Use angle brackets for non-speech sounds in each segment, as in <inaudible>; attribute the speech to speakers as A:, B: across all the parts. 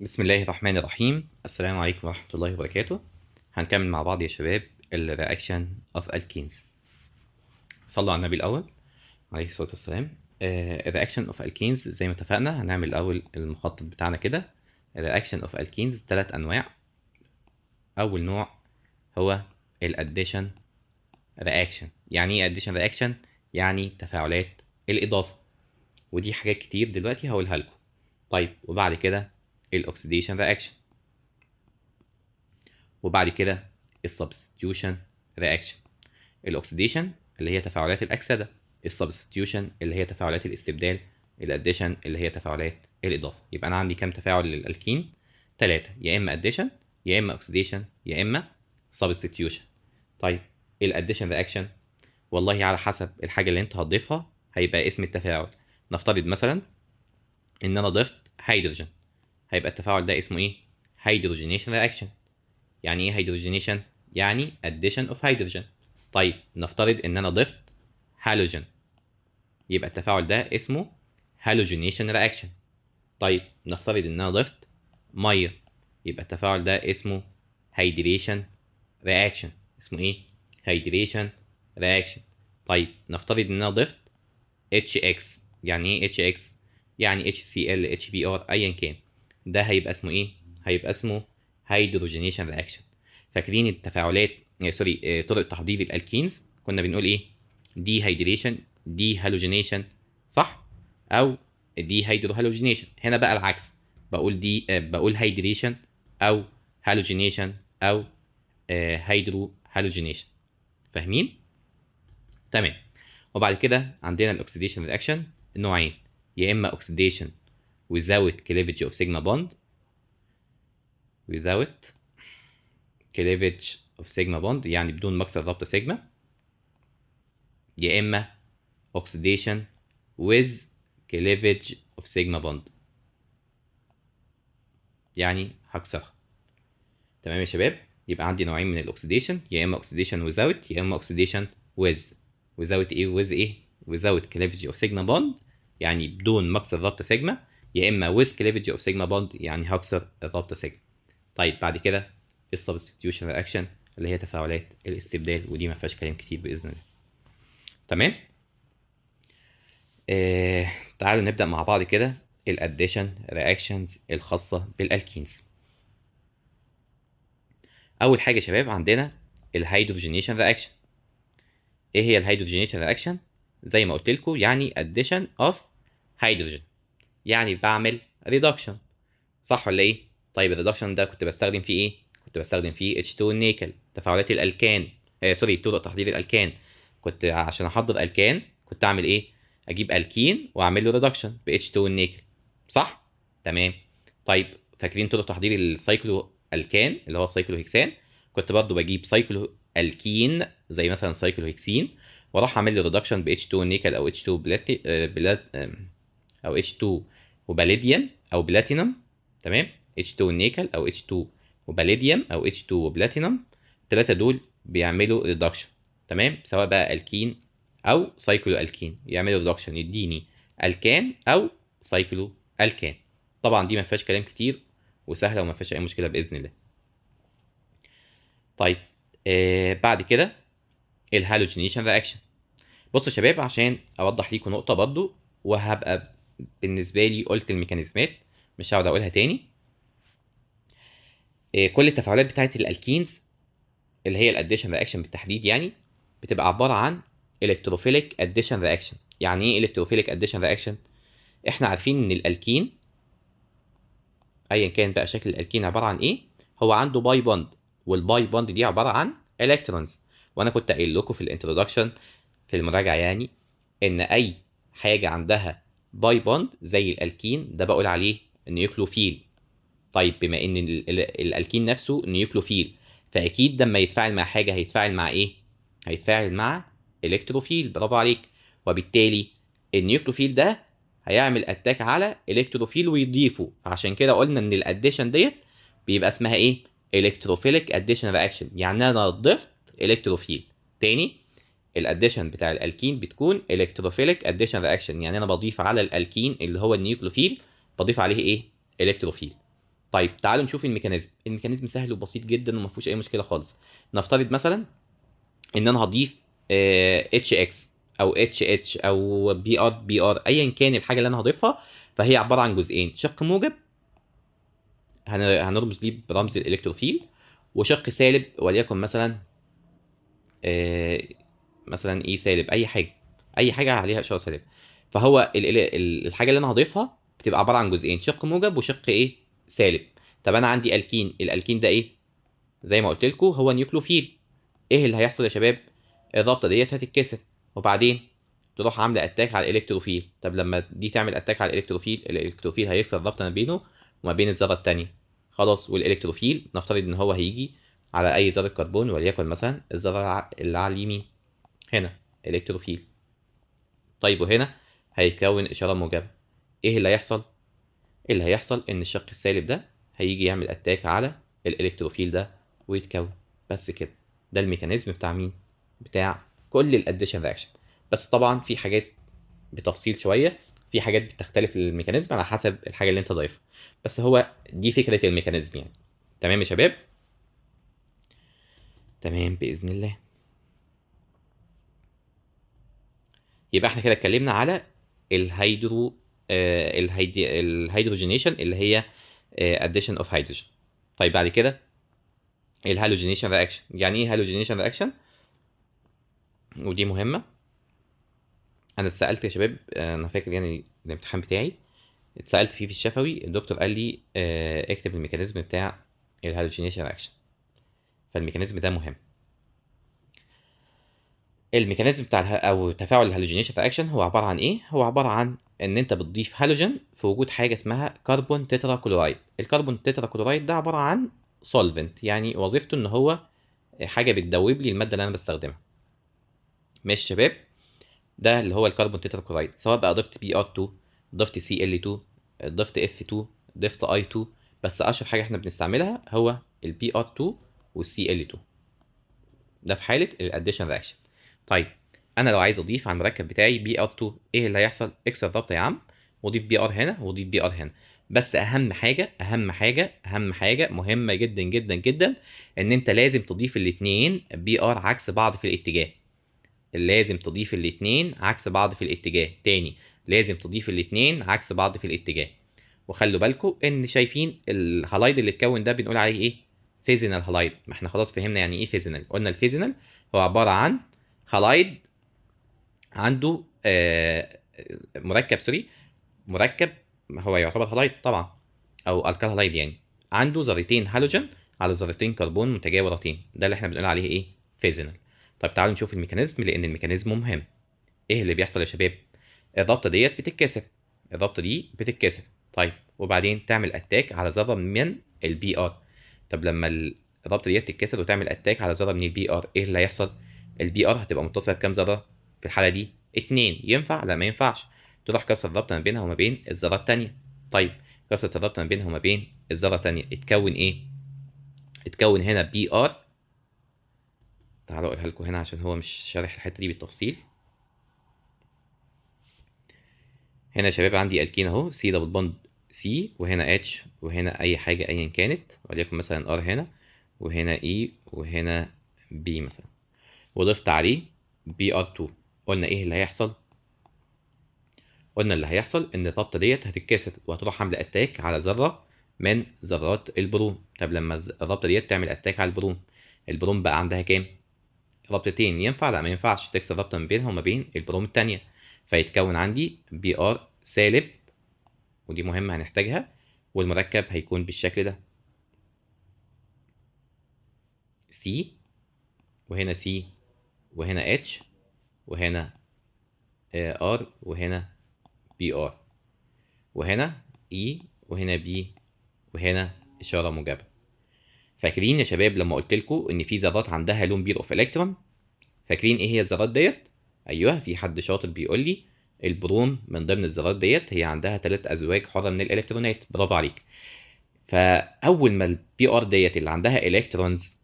A: بسم الله الرحمن الرحيم السلام عليكم ورحمة الله وبركاته هنكمل مع بعض يا شباب الرياكشن اوف الكينز صلوا على النبي الأول عليه الصلاة والسلام الرياكشن اوف الكينز زي ما اتفقنا هنعمل الأول المخطط بتاعنا كده الرياكشن اوف الكينز ثلاث أنواع أول نوع هو الاديشن رياكشن يعني ايه اديشن رياكشن يعني تفاعلات الإضافة ودي حاجات كتير دلوقتي هقولها لكم طيب وبعد كده الاكسديشن رياكشن وبعد كده السبستيوشن رياكشن الاكسديشن اللي هي تفاعلات الاكسده السبستيوشن اللي هي تفاعلات الاستبدال الاديشن اللي هي تفاعلات الاضافه يبقى انا عندي كام تفاعل للالكين ثلاثه يا اما اديشن يا اما اكسديشن يا اما سبستيوشن طيب الاديشن رياكشن والله على حسب الحاجه اللي انت هتضيفها هيبقى اسم التفاعل نفترض مثلا ان انا ضفت هيدروجين هيبقى التفاعل ده اسمه ايه هيدروجينيشن رياكشن يعني ايه هيدروجينيشن يعني اديشن اوف هيدروجين طيب نفترض ان انا ضفت هالوجين يبقى التفاعل ده اسمه هالوجينيشن رياكشن طيب نفترض ان انا ضفت ميه يبقى التفاعل ده اسمه هيدريشن رياكشن اسمه ايه هيدريشن رياكشن طيب نفترض ان انا ضفت HX يعني ايه HX يعني HCl HBr ايا كان ده هيبقى اسمه ايه هيبقى اسمه هيدروجينيشن رياكشن فاكرين التفاعلات آه، سوري آه، طرق تحضير الالكينز كنا بنقول ايه دي هيدريشن دي هالوجينيشن صح او دي هيدرو هالوجينيشن هنا بقى العكس بقول دي آه، بقول هيدريشن او هالوجينيشن او هيدرو هالوجينيشن فاهمين تمام وبعد كده عندنا الاكسديشن رياكشن نوعين يا اما اكسديشن without cleavage of sigma bond without cleavage of sigma bond يعني بدون مكسر ضبط سيجما يا إما oxidation with cleavage of sigma bond يعني هكسرها تمام يا شباب يبقى عندي نوعين من الأكسديشن يا اما أكسديشن without يا اما أكسديشن with without ايه with ايه without cleavage of sigma bond يعني بدون مكسر ضبط سيجما يا اما ويز cleavage of sigma bond يعني هكسر الرابطه سيجما طيب بعد كده السبستيوشن رياكشن اللي هي تفاعلات الاستبدال ودي ما فيهاش كلام كتير باذن الله تمام آه تعالوا نبدا مع بعض كده الاديشن رياكشنز الخاصه بالالكينز اول حاجه يا شباب عندنا الهيدروجينيشن رياكشن ايه هي الهيدروجينيشن رياكشن زي ما قلت لكم يعني اديشن اوف هيدروجين يعني بعمل ريدكشن صح ولا ايه طيب الريدكشن ده كنت بستخدم فيه ايه كنت بستخدم فيه H2 نيكل تفاعلات الالكان آه سوري طرق تحضير الالكان كنت عشان احضر الكان كنت اعمل ايه اجيب الكين واعمل له ريدكشن ب H2 نيكل صح تمام طيب فاكرين طرق تحضير السايكلو الكان اللي هو السايكلو هيكسان كنت برضه بجيب سايكلو الكين زي مثلا سايكلو هيكسين واروح اعمل له ريدكشن ب H2 نيكل او H2 بلات بلات او H2 وباليديوم او بلاتينم تمام H2 والنيكل او H2 وباليديوم او H2 وبلاتينم الثلاثه دول بيعملوا ريدكشن تمام سواء بقى الكين او سايكلو الكين يعملوا ريدكشن يديني الكان او سايكلو الكان طبعا دي ما فيهاش كلام كتير وسهله وما فيهاش اي مشكله باذن الله طيب آه بعد كده الهالوجينيشن رياكشن بصوا يا شباب عشان اوضح ليكم نقطه برضو وهبقى بالنسبه لي قلت الميكانيزمات مش هقعد اقولها تاني آه، كل التفاعلات بتاعه الالكينز اللي هي الاديشن رياكشن بالتحديد يعني بتبقى عباره عن الكتروفيليك اديشن رياكشن يعني ايه الكتروفيليك اديشن رياكشن احنا عارفين ان الالكين ايا كان بقى شكل الالكين عباره عن ايه هو عنده باي بوند والباي بوند دي عباره عن الكترونز وانا كنت قايل لكم في الانترودكشن في المراجعه يعني ان اي حاجه عندها باي بوند زي الالكين ده بقول عليه نيوكلوفيل طيب بما ان الالكين نفسه نيوكلوفيل فاكيد لما يتفاعل مع حاجه هيتفاعل مع ايه هيتفاعل مع الكتروفيل برافو عليك وبالتالي النيوكلوفيل ده هيعمل اتاك على الكتروفيل ويضيفه عشان كده قلنا ان الاديشن ديت بيبقى اسمها ايه الكتروفيليك اديشن رياكشن يعني انا ضفت الكتروفيل تاني الاديشن بتاع الالكين بتكون الكتروفيليك اديشن رياكشن يعني انا بضيف على الالكين اللي هو النيوكلوفيل بضيف عليه ايه الكتروفيل طيب تعالوا نشوف الميكانيزم الميكانيزم سهل وبسيط جدا وما فيهوش اي مشكله خالص نفترض مثلا ان انا هضيف اتش اه اكس او اتش اتش او بي ار بي ار ايا كان الحاجه اللي انا هضيفها فهي عباره عن جزئين شق موجب هنرمز ليه برمز الالكتروفيل وشق سالب وليكن مثلا اه مثلا اي سالب اي حاجه اي حاجه عليها اشاره سالبه فهو الـ الـ الحاجه اللي انا هضيفها بتبقى عباره عن جزئين شق موجب وشق ايه سالب طب انا عندي الكين الالكين ده ايه زي ما قلت لكم هو نيوكلوفيل ايه اللي هيحصل يا شباب الرابطه ديت هتتكسر وبعدين تروح عامله اتاك على الالكتروفيل طب لما دي تعمل اتاك على الالكتروفيل الالكتروفيل هيكسر الرابطه ما بينه وما بين الذره الثانيه خلاص والالكتروفيل نفترض ان هو هيجي على اي ذره كربون وليكن مثلا الذره اللي على اليمين هنا الكتروفيل طيب وهنا هيكون اشاره موجبه ايه اللي هيحصل اللي هيحصل ان الشق السالب ده هيجي يعمل اتاك على الالكتروفيل ده ويتكون بس كده ده الميكانيزم بتاع مين بتاع كل الاديشن رياكشن بس طبعا في حاجات بتفصيل شويه في حاجات بتختلف الميكانيزم على حسب الحاجه اللي انت ضايفها بس هو دي فكره الميكانيزم يعني تمام يا شباب تمام باذن الله يبقى احنا كده اتكلمنا على الهيدرو آه الهيدروجينيشن اللي هي اديشن اوف هيدروجين طيب بعد كده الهالوجينيشن رياكشن يعني ايه هالوجينيشن رياكشن ودي مهمه انا اتسالت يا شباب آه، انا فاكر يعني الامتحان بتاعي اتسالت فيه في الشفوي الدكتور قال لي آه، اكتب الميكانيزم بتاع الهالوجينيشن رياكشن فالميكانيزم ده مهم الميكانيزم بتاع او تفاعل الهالوجينيشن رياكشن هو عباره عن ايه هو عباره عن ان انت بتضيف هالوجين في وجود حاجه اسمها كربون تترا كلورايد الكربون تترا كلورايد ده عباره عن سولفنت يعني وظيفته ان هو حاجه بتدوب لي الماده اللي انا بستخدمها ماشي شباب ده اللي هو الكربون تترا كلورايد سواء بقى ضفت بي ار 2 ضفت سي ال 2 ضفت اف 2 ضفت اي 2 بس اشهر حاجه احنا بنستعملها هو البي ار 2 والسي ال 2 ده في حاله الاديشن رياكشن طيب انا لو عايز اضيف على المركب بتاعي بي ار 2 ايه اللي هيحصل اكسر ضغط يا عم واضيف بي ار هنا واضيف بي ار هنا بس اهم حاجه اهم حاجه اهم حاجه مهمه جدا جدا جدا ان انت لازم تضيف الاثنين بي ار عكس بعض في الاتجاه لازم تضيف الاثنين عكس بعض في الاتجاه تاني لازم تضيف الاثنين عكس بعض في الاتجاه وخلوا بالكم ان شايفين الهلايد اللي اتكون ده بنقول عليه ايه فيزنال هلايد ما احنا خلاص فهمنا يعني ايه فيزنال قلنا الفيزنال هو عباره عن هالايد عنده آه، مركب سوري مركب هو يعتبر هالايد طبعا او الكال هالايد يعني عنده ذرتين هالوجين على ذرتين كربون متجاورتين ده اللي احنا بنقول عليه ايه فيزنال طب تعالوا نشوف الميكانيزم لان الميكانيزم مهم ايه اللي بيحصل يا شباب الرابطه ديت بتتكسر الرابطه دي بتتكسر طيب وبعدين تعمل اتاك على ذره من البي ار طب لما الرابطه ديت تتكسر وتعمل اتاك على ذره من البي ار ايه اللي هيحصل البي ار هتبقى متصله بكام ذره في الحاله دي اتنين ينفع لا ما ينفعش تروح كسر الربط ما بينها وما بين الذره الثانيه طيب كسرت الربط ما بينها وما بين الذره الثانيه اتكون ايه اتكون هنا بي ار تعالوا اقولها لكم هنا عشان هو مش شارح الحته دي بالتفصيل هنا يا شباب عندي الكين اهو سي دبل بوند سي وهنا اتش وهنا اي حاجه ايا كانت وليكن مثلا ار هنا وهنا اي e وهنا بي مثلا وضفت عليه BR2 قلنا ايه اللي هيحصل قلنا اللي هيحصل ان الرابطه ديت هتتكسر وهتروح عامله اتاك على ذره من ذرات البروم طب لما الرابطه ديت تعمل اتاك على البروم البروم بقى عندها كام رابطتين ينفع لا ما ينفعش تكسر رابطه ما بينها وما بين البروم الثانيه فيتكون عندي بي ار سالب ودي مهمه هنحتاجها والمركب هيكون بالشكل ده سي وهنا سي وهنا اتش وهنا ار آه، وهنا بي ار وهنا اي e، وهنا بي وهنا اشاره موجبه فاكرين يا شباب لما قلت لكم ان في ذرات عندها لون بير اوف الكترون فاكرين ايه هي الذرات ديت ايوه في حد شاطر بيقول لي البروم من ضمن الذرات ديت هي عندها ثلاث ازواج حره من الالكترونات برافو عليك فاول ما البي ار ديت اللي عندها الكترونز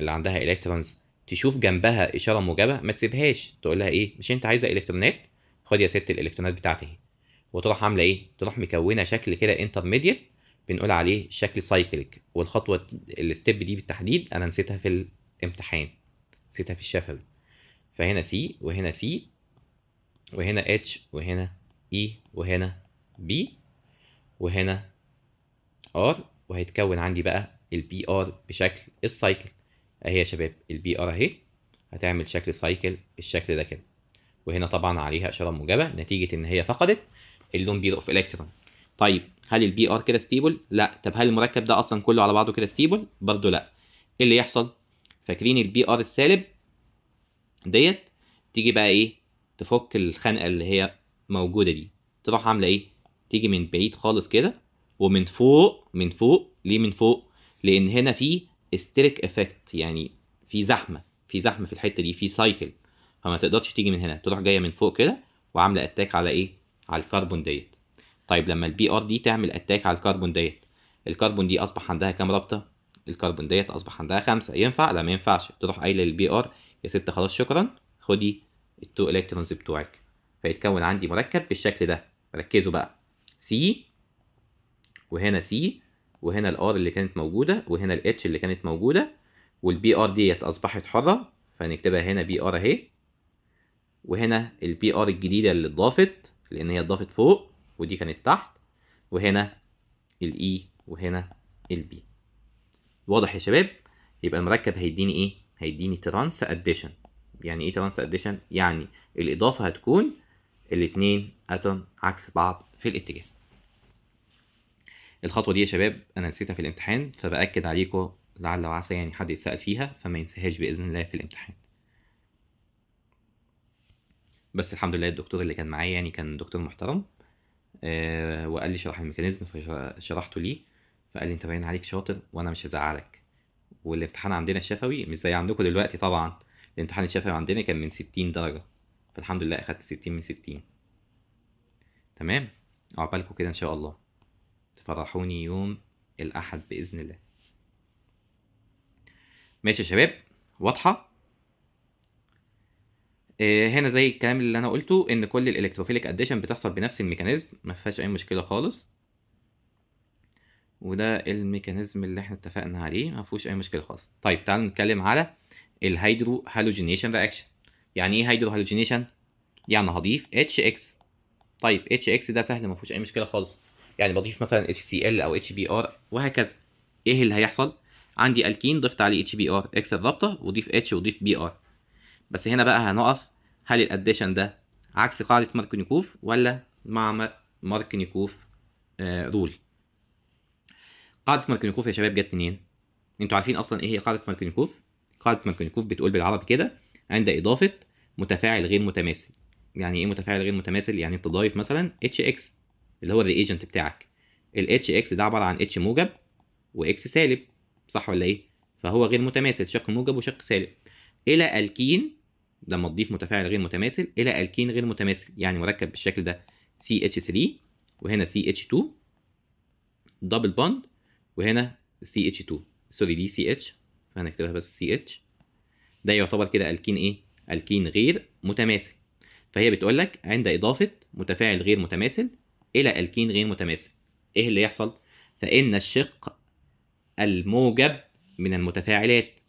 A: اللي عندها الكترونز تشوف جنبها اشاره موجبه ما تسيبهاش تقول لها ايه مش انت عايزه الكترونات خد يا ست الالكترونات بتاعتي اهي وتروح عامله ايه تروح مكونه شكل كده انترميديت بنقول عليه شكل سايكليك والخطوه الستيب دي بالتحديد انا نسيتها في الامتحان نسيتها في الشفوي فهنا سي وهنا سي وهنا اتش وهنا اي e، وهنا بي وهنا ار وهيتكون عندي بقى البي ار بشكل السايكل اهي يا شباب البي ار اهي هتعمل شكل سايكل بالشكل ده كده وهنا طبعا عليها اشاره موجبه نتيجه ان هي فقدت اللون بير اوف الكترون طيب هل البي ار كده ستيبل لا طب هل المركب ده اصلا كله على بعضه كده ستيبل برضه لا ايه اللي يحصل فاكرين البي ار السالب ديت تيجي بقى ايه تفك الخنقه اللي هي موجوده دي تروح عامله ايه تيجي من بعيد خالص كده ومن فوق من فوق ليه من فوق لان هنا في استريك افكت يعني في زحمه في زحمه في الحته دي في سايكل فما تقدرش تيجي من هنا تروح جايه من فوق كده وعامله اتاك على ايه على الكربون ديت طيب لما البي ار دي تعمل اتاك على الكربون ديت الكربون دي اصبح عندها كام رابطه الكربون ديت اصبح عندها خمسه ينفع لا ما ينفعش تروح قايله للبي ار يا ست خلاص شكرا خدي التو الكترونز بتوعك فيتكون عندي مركب بالشكل ده ركزوا بقى سي وهنا سي وهنا الار اللي كانت موجوده وهنا الاتش اللي كانت موجوده والبي ار ديت اصبحت حره فهنكتبها هنا بي ار اهي وهنا البي ار الجديده اللي اتضافت لان هي اتضافت فوق ودي كانت تحت وهنا الاي e، وهنا البي واضح يا شباب يبقى المركب هيديني ايه هيديني ترانس اديشن يعني ايه ترانس اديشن يعني الاضافه هتكون الاثنين اتوم عكس بعض في الاتجاه الخطوه دي يا شباب انا نسيتها في الامتحان فباكد عليكم لعل وعسى يعني حد يتسال فيها فما ينساهاش باذن الله في الامتحان بس الحمد لله الدكتور اللي كان معايا يعني كان دكتور محترم آه وقال لي شرح الميكانيزم فشرحته ليه فقال لي انت باين عليك شاطر وانا مش هزعلك والامتحان عندنا الشفوي مش زي عندكم دلوقتي طبعا الامتحان الشفوي عندنا كان من 60 درجه فالحمد لله اخدت 60 من 60 تمام عقبالكم كده ان شاء الله تفرحوني يوم الأحد بإذن الله ماشي يا شباب واضحة آه، هنا زي الكلام اللي انا قلته ان كل الالكتروفيليك اديشن بتحصل بنفس الميكانيزم ما فيهاش اي مشكله خالص وده الميكانيزم اللي احنا اتفقنا عليه ما فيهوش اي مشكله خالص طيب تعالوا نتكلم على الهيدرو هالوجينيشن رياكشن يعني ايه هيدرو هالوجينيشن يعني هضيف اتش اكس طيب اتش اكس ده سهل ما فيهوش اي مشكله خالص يعني بضيف مثلا HCl او HBr وهكذا ايه اللي هيحصل عندي الكين ضفت عليه HBr اكسر الرابطه وضيف H وضيف Br بس هنا بقى هنقف هل الاديشن ده عكس قاعده ماركنيكوف ولا مع ماركنيكوف آه رول قاعده ماركنيكوف يا شباب جت منين انتوا عارفين اصلا ايه هي قاعده ماركنيكوف قاعده ماركنيكوف بتقول بالعربي كده عند اضافه متفاعل غير متماثل يعني ايه متفاعل غير متماثل يعني انت ضايف مثلا اتش اكس اللي هو الريجنت بتاعك ال HX ده عبارة عن H موجب واكس سالب صح ولا إيه؟ فهو غير متماثل شق موجب وشق سالب إلى ألكين لما تضيف متفاعل غير متماثل إلى ألكين غير متماثل يعني مركب بالشكل ده CH3 وهنا CH2 دبل بوند وهنا CH2 سوري دي CH فهنكتبها بس CH ده يعتبر كده ألكين إيه؟ ألكين غير متماثل فهي بتقول لك عند إضافة متفاعل غير متماثل إلى ألكين غير متماثل إيه اللي يحصل؟ فإن الشق الموجب من المتفاعلات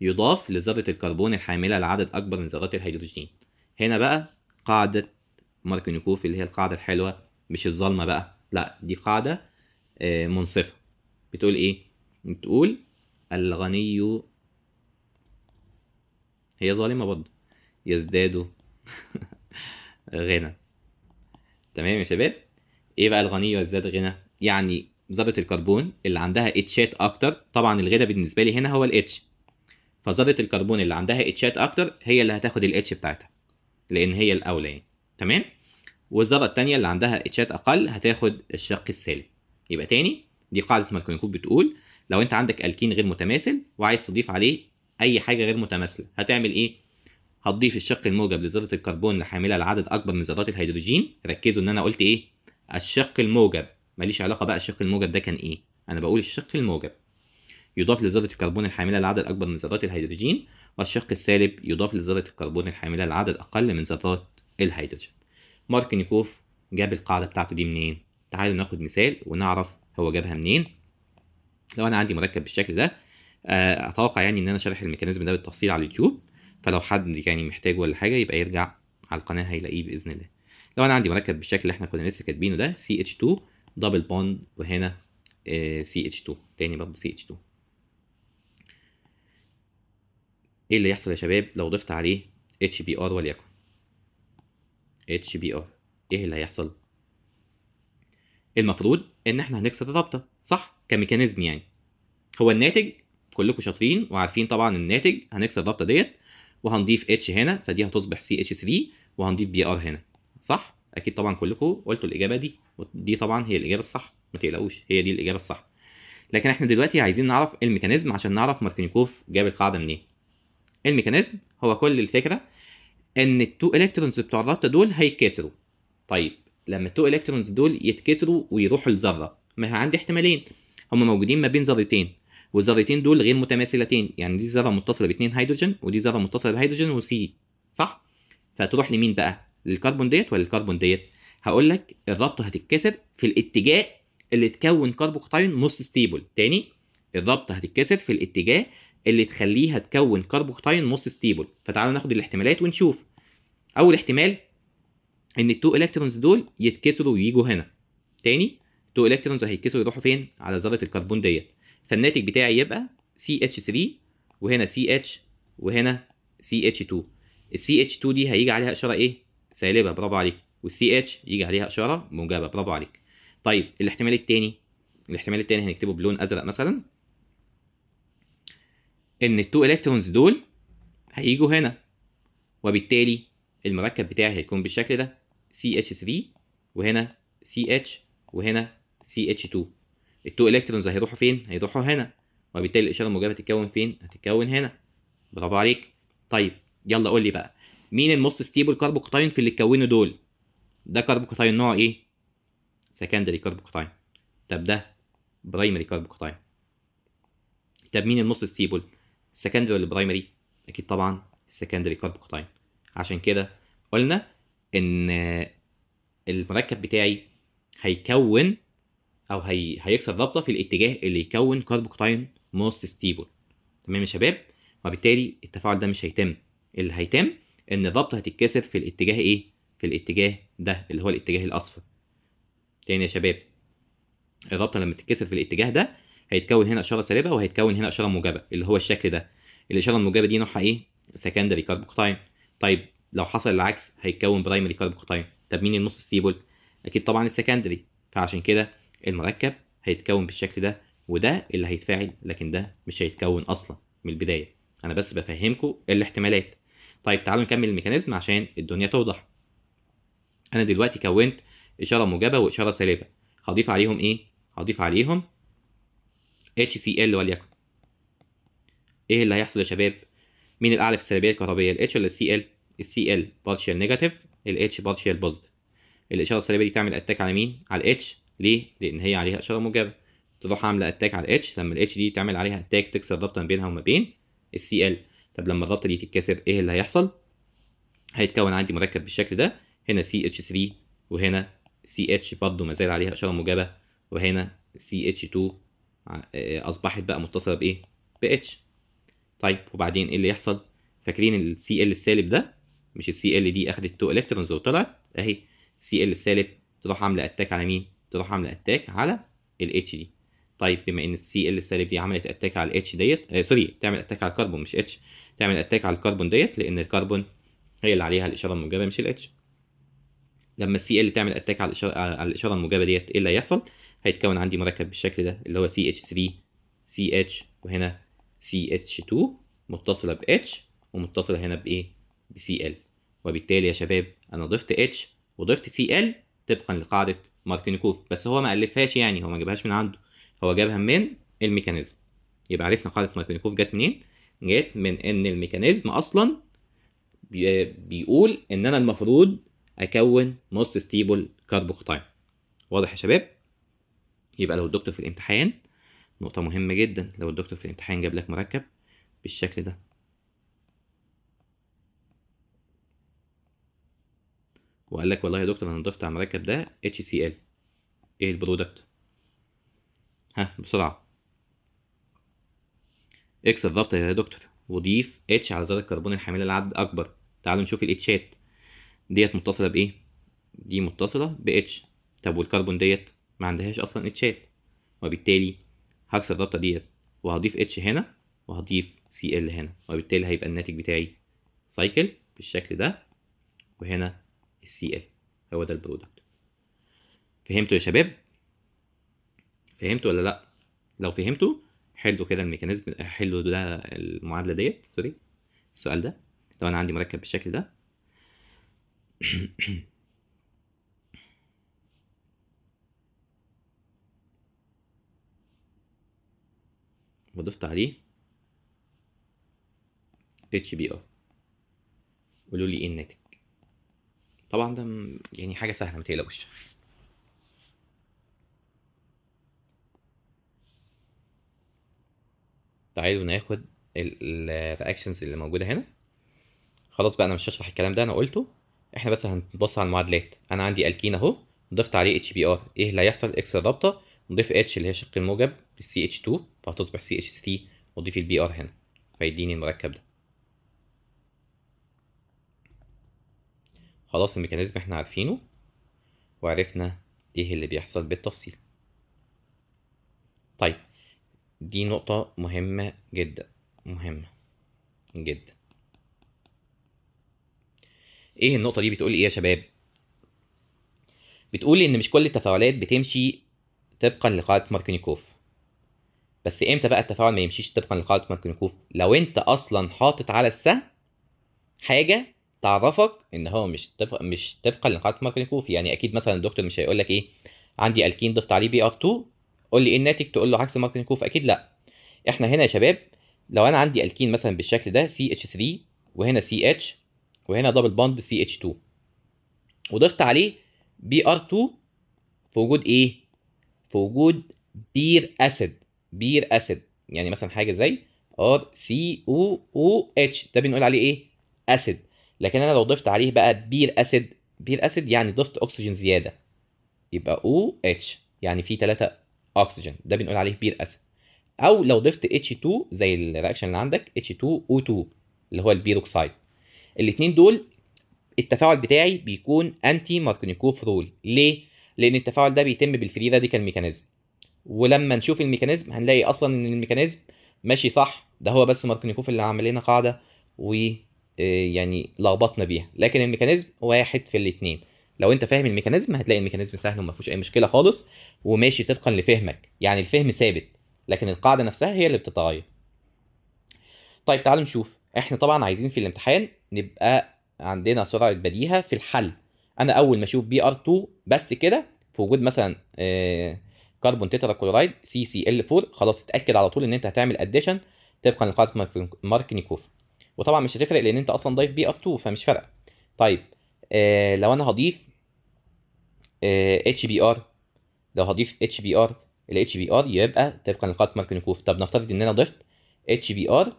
A: يضاف لذرة الكربون الحاملة لعدد أكبر من ذرات الهيدروجين هنا بقى قاعدة ماركنيكوف اللي هي القاعدة الحلوة مش الظلمة بقى لا دي قاعدة آه، منصفة بتقول إيه؟ بتقول الغني هي ظالمة برضه يزداد <laughs> غنى تمام يا شباب ايه بقى الغني والذات غنى يعني ذره الكربون اللي عندها اتشات اكتر طبعا الغنى بالنسبه لي هنا هو الاتش فذره الكربون اللي عندها اتشات اكتر هي اللي هتاخد الاتش بتاعتها لان هي الاولى يعني تمام والذره الثانيه اللي عندها اتشات اقل هتاخد الشق السالب يبقى تاني دي قاعده ماركونيكوب بتقول لو انت عندك الكين غير متماثل وعايز تضيف عليه اي حاجه غير متماثله هتعمل ايه هتضيف الشق الموجب لذره الكربون الحامله لعدد اكبر من ذرات الهيدروجين ركزوا ان انا قلت ايه الشق الموجب ماليش علاقه بقى الشق الموجب ده كان ايه انا بقول الشق الموجب يضاف لذره الكربون الحامله لعدد اكبر من ذرات الهيدروجين والشق السالب يضاف لذره الكربون الحامله لعدد اقل من ذرات الهيدروجين مارك نيكوف جاب القاعده بتاعته دي منين تعالوا ناخد مثال ونعرف هو جابها منين لو انا عندي مركب بالشكل ده آه، اتوقع يعني ان انا شارح الميكانيزم ده بالتفصيل على اليوتيوب فلو حد يعني محتاج ولا حاجه يبقى يرجع على القناه هيلاقيه باذن الله لو انا عندي مركب بالشكل اللي احنا كنا لسه كاتبينه ده CH2 دبل بوند وهنا آه، CH2 تاني برضه CH2 ايه اللي يحصل يا شباب لو ضفت عليه HBR وليكن HBR ايه اللي هيحصل المفروض ان احنا هنكسر الرابطه صح كميكانيزم يعني هو الناتج كلكم شاطرين وعارفين طبعا الناتج هنكسر الرابطه ديت وهنضيف اتش هنا فدي هتصبح سي اتش 3 وهنضيف بي ار هنا صح اكيد طبعا كلكم قلتوا الاجابه دي ودي طبعا هي الاجابه الصح ما تقلقوش هي دي الاجابه الصح لكن احنا دلوقتي عايزين نعرف الميكانيزم عشان نعرف ماركنيكوف جاب القاعده منين الميكانيزم هو كل الفكره ان التو الكترونز بتوع الرابطه دول هيتكسروا طيب لما التو الكترونز دول يتكسروا ويروحوا لذره ما عندي احتمالين هما موجودين ما بين ذرتين والذرتين دول غير متماثلتين يعني دي ذره متصله باثنين هيدروجين ودي ذره متصله بهيدروجين وسي صح فتروح لمين بقى للكربون ديت ولا للكربون ديت هقول لك الربط هتتكسر في الاتجاه اللي تكون كربوكتاين موست ستيبل تاني الربط هتتكسر في الاتجاه اللي تخليها تكون كربوكتاين موست ستيبل فتعالوا ناخد الاحتمالات ونشوف اول احتمال ان التو الكترونز دول يتكسروا ويجوا هنا تاني التو الكترونز هيتكسروا يروحوا فين على ذره الكربون ديت فالناتج بتاعي يبقى CH3 وهنا CH وهنا CH2 السي اتش 2 دي هيجي عليها اشاره ايه سالبه برافو عليك والسي اتش يجي عليها اشاره موجبه برافو عليك طيب الاحتمال الثاني الاحتمال الثاني هنكتبه بلون ازرق مثلا ان التو الكترونز دول هيجوا هنا وبالتالي المركب بتاعي هيكون بالشكل ده CH3 وهنا CH وهنا CH2 التو الكترونز هيروحوا فين؟ هيروحوا هنا وبالتالي الاشاره الموجبه هتتكون فين؟ هتتكون هنا برافو عليك طيب يلا قول لي بقى مين الموست ستيبل كاربوكتاين في اللي اتكونوا دول؟ ده كاربوكتاين نوع ايه؟ سكندري كاربوكتاين طب ده برايمري كاربوكتاين طب مين الموست ستيبل؟ سكندري ولا برايمري؟ اكيد طبعا السكندري كاربوكتاين عشان كده قلنا ان المركب بتاعي هيكون او هي... هيكسر ضبطه في الاتجاه اللي يكون كاربوكتاين موست ستيبل تمام يا شباب وبالتالي التفاعل ده مش هيتم اللي هيتم ان الضبطه هتتكسر في الاتجاه ايه في الاتجاه ده اللي هو الاتجاه الاصفر تاني يا شباب الرابطه لما تتكسر في الاتجاه ده هيتكون هنا اشاره سالبه وهيتكون هنا اشاره موجبه اللي هو الشكل ده الاشاره الموجبه دي نوعها ايه سكندري كاربوكتاين طيب لو حصل العكس هيتكون برايمري كاربوكتاين طب مين النص ستيبل اكيد طبعا السكندري فعشان كده المركب هيتكون بالشكل ده وده اللي هيتفاعل لكن ده مش هيتكون اصلا من البدايه انا بس بفهمكم الاحتمالات طيب تعالوا نكمل الميكانيزم عشان الدنيا توضح انا دلوقتي كونت اشاره موجبه واشاره سالبه هضيف عليهم ايه هضيف عليهم HCl وليكن ايه اللي هيحصل يا شباب مين الاعلى في السلبيه الكهربائيه الاتش ولا السي ال السي ال بارشال نيجاتيف الاتش بارشال بوزيتيف الاشاره السلبيه دي تعمل اتاك على مين على الاتش ليه؟ لان هي عليها اشاره موجبه تروح عامله اتاك على الاتش لما الاتش دي تعمل عليها اتاك تكسر الرابطه ما بينها وما بين السي ال طب لما الرابطه دي تتكسر ايه اللي هيحصل؟ هيتكون عندي مركب بالشكل ده هنا سي اتش 3 وهنا سي اتش برضه ما زال عليها اشاره موجبه وهنا سي اتش 2 اصبحت بقى متصله بايه؟ اتش طيب وبعدين ايه اللي يحصل؟ فاكرين السي ال السالب ده مش السي ال دي اخدت 2 الكترونز وطلعت اهي السي ال السالب تروح عامله اتاك على مين؟ تروح عامله اتاك على الاتش دي طيب بما ان السي ال سالب دي عملت اتاك على الاتش ديت آه سوري تعمل اتاك على الكربون مش اتش تعمل اتاك على الكربون ديت لان الكربون هي اللي عليها الاشاره الموجبه مش الاتش لما السي ال تعمل اتاك على الاشاره على الاشاره الموجبه ديت ايه اللي هيحصل هيتكون عندي مركب بالشكل ده اللي هو سي اتش 3 سي اتش وهنا سي اتش 2 متصله ب اتش ومتصله هنا بايه بسي ال وبالتالي يا شباب انا ضفت اتش وضفت سي ال طبقا لقاعده ماركينيكوف بس هو ما الفهاش يعني هو ما جابهاش من عنده هو جابها من الميكانيزم يبقى عرفنا قاعده ماركينيكوف جت منين جت من ان الميكانيزم اصلا بيقول ان انا المفروض اكون نص ستيبل كاربوكتاين واضح يا شباب يبقى لو الدكتور في الامتحان نقطه مهمه جدا لو الدكتور في الامتحان جاب لك مركب بالشكل ده وقال لك والله يا دكتور انا ضفت على المركب ده اتش سي ال ايه البرودكت ها بسرعه اكس الضغط يا دكتور وضيف اتش على ذره الكربون الحامله لعدد اكبر تعالوا نشوف الاتشات ديت متصله بايه دي متصله ب اتش طب والكربون ديت ما عندهاش اصلا اتشات وبالتالي هكسر الرابطه ديت وهضيف اتش هنا وهضيف سي ال هنا وبالتالي هيبقى الناتج بتاعي سايكل بالشكل ده وهنا السي ال هو ده البرودكت فهمتوا يا شباب فهمتوا ولا لا لو فهمتوا حلوا كده الميكانيزم حلوا ده المعادله ديت سوري السؤال ده لو انا عندي مركب بالشكل ده <coughs> وضفت عليه اتش بي ار قولوا لي ايه الناتج طبعا ده يعني حاجه سهله ما تقلقوش تعالوا ناخد الرياكشنز اللي موجوده هنا خلاص بقى انا مش هشرح الكلام ده انا قلته احنا بس هنبص على المعادلات انا عندي الكين اهو ضفت عليه اتش بي ار ايه اللي هيحصل اكس رابطه نضيف اتش اللي هي شق الموجب للسي اتش 2 فهتصبح سي اتش 3 واضيف البي ار هنا فيديني المركب ده خلاص الميكانيزم احنا عارفينه وعرفنا ايه اللي بيحصل بالتفصيل طيب دي نقطة مهمة جدا مهمة جدا ايه النقطة دي بتقول ايه يا شباب بتقول ان مش كل التفاعلات بتمشي طبقا لقاعدة ماركونيكوف بس امتى بقى التفاعل ما يمشيش طبقا لقاعدة ماركونيكوف لو انت اصلا حاطط على السهم حاجة تعرفك ان هو مش تبقى مش طبقا لنقاط ماركنيكوف يعني اكيد مثلا الدكتور مش هيقول لك ايه عندي الكين ضفت عليه بي ار 2 قول لي ايه الناتج تقول له عكس ماركنيكوف اكيد لا احنا هنا يا شباب لو انا عندي الكين مثلا بالشكل ده سي اتش 3 وهنا سي اتش وهنا دبل بوند سي اتش 2 وضفت عليه بي ار 2 في وجود ايه في وجود بير اسيد بير اسيد يعني مثلا حاجه زي ار سي او او اتش ده بنقول عليه ايه اسيد لكن انا لو ضفت عليه بقى بير اسيد بير اسيد يعني ضفت اكسجين زياده يبقى او اتش يعني في 3 اكسجين ده بنقول عليه بير اسيد او لو ضفت اتش 2 زي الرياكشن اللي عندك اتش 2 او 2 اللي هو البيروكسيد الاثنين دول التفاعل بتاعي بيكون انتي ماركنيكوف رول ليه لان التفاعل ده بيتم بالفري راديكال ميكانيزم ولما نشوف الميكانيزم هنلاقي اصلا ان الميكانيزم ماشي صح ده هو بس ماركنيكوف اللي عمل لنا قاعده و آه، يعني لخبطنا بيها لكن الميكانيزم واحد في الاثنين لو انت فاهم الميكانيزم هتلاقي الميكانيزم سهل وما فيهوش اي مشكله خالص وماشي طبقا لفهمك يعني الفهم ثابت لكن القاعده نفسها هي اللي بتتغير طيب تعالوا نشوف احنا طبعا عايزين في الامتحان نبقى عندنا سرعه بديهه في الحل انا اول ما اشوف بي ار 2 بس كده في وجود مثلا كربون تيترا كلورايد سي سي ال 4 خلاص اتاكد على طول ان انت هتعمل اديشن طبقا لقاعده ماركنيكوف وطبعا مش هتفرق لان انت اصلا ضايف بي ار 2 فمش فارقه طيب آه لو انا هضيف اتش بي ار لو هضيف اتش بي ار اتش بي ار يبقى طبقا لقاعده ماركنكوف طب نفترض ان انا ضفت اتش بي ار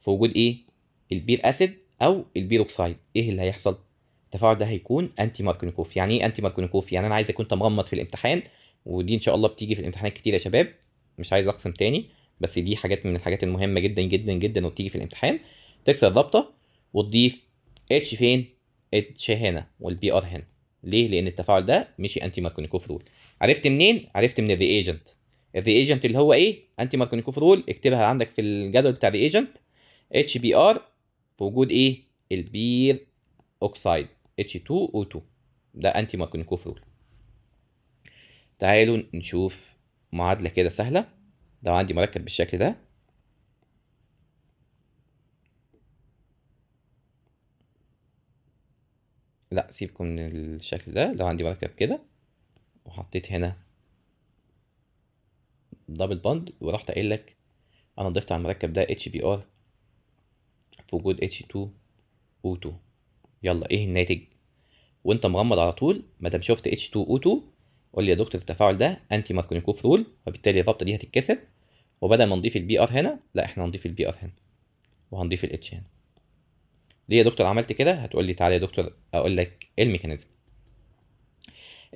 A: في وجود ايه البير اسيد او البيروكسايد ايه اللي هيحصل التفاعل ده هيكون انتي ماركنكوف يعني ايه انتي ماركنكوف يعني انا عايز اكون تمغمض في الامتحان ودي ان شاء الله بتيجي في الامتحانات كتير يا شباب مش عايز اقسم تاني بس دي حاجات من الحاجات المهمه جدا جدا جدا وبتيجي في الامتحان تكسر الضبطه وتضيف اتش فين اتش هنا والبي ار هنا ليه لان التفاعل ده مشي انتي ماركونيكوف رول عرفت منين عرفت من الري ايجنت اللي هو ايه انتي ماركونيكوف رول اكتبها عندك في الجدول بتاع ايجنت اتش بي ار بوجود ايه البير اوكسايد اتش 2 او 2 ده انتي ماركونيكوف رول تعالوا نشوف معادله كده سهله لو عندي مركب بالشكل ده لا سيبكم من الشكل ده لو عندي مركب كده وحطيت هنا دبل بوند ورحت قايل لك انا ضفت على المركب ده اتش بي ار في وجود اتش 2 او 2 يلا ايه الناتج وانت مغمض على طول ما دام شفت اتش 2 او 2 قول لي يا دكتور التفاعل ده انتي ماركونيكوف رول وبالتالي الرابطه دي هتتكسر وبدل ما نضيف البي ار هنا لا احنا هنضيف البي ار هنا وهنضيف الاتش هنا ليه يا دكتور عملت كده هتقول لي تعالى يا دكتور اقول لك إيه الميكانيزم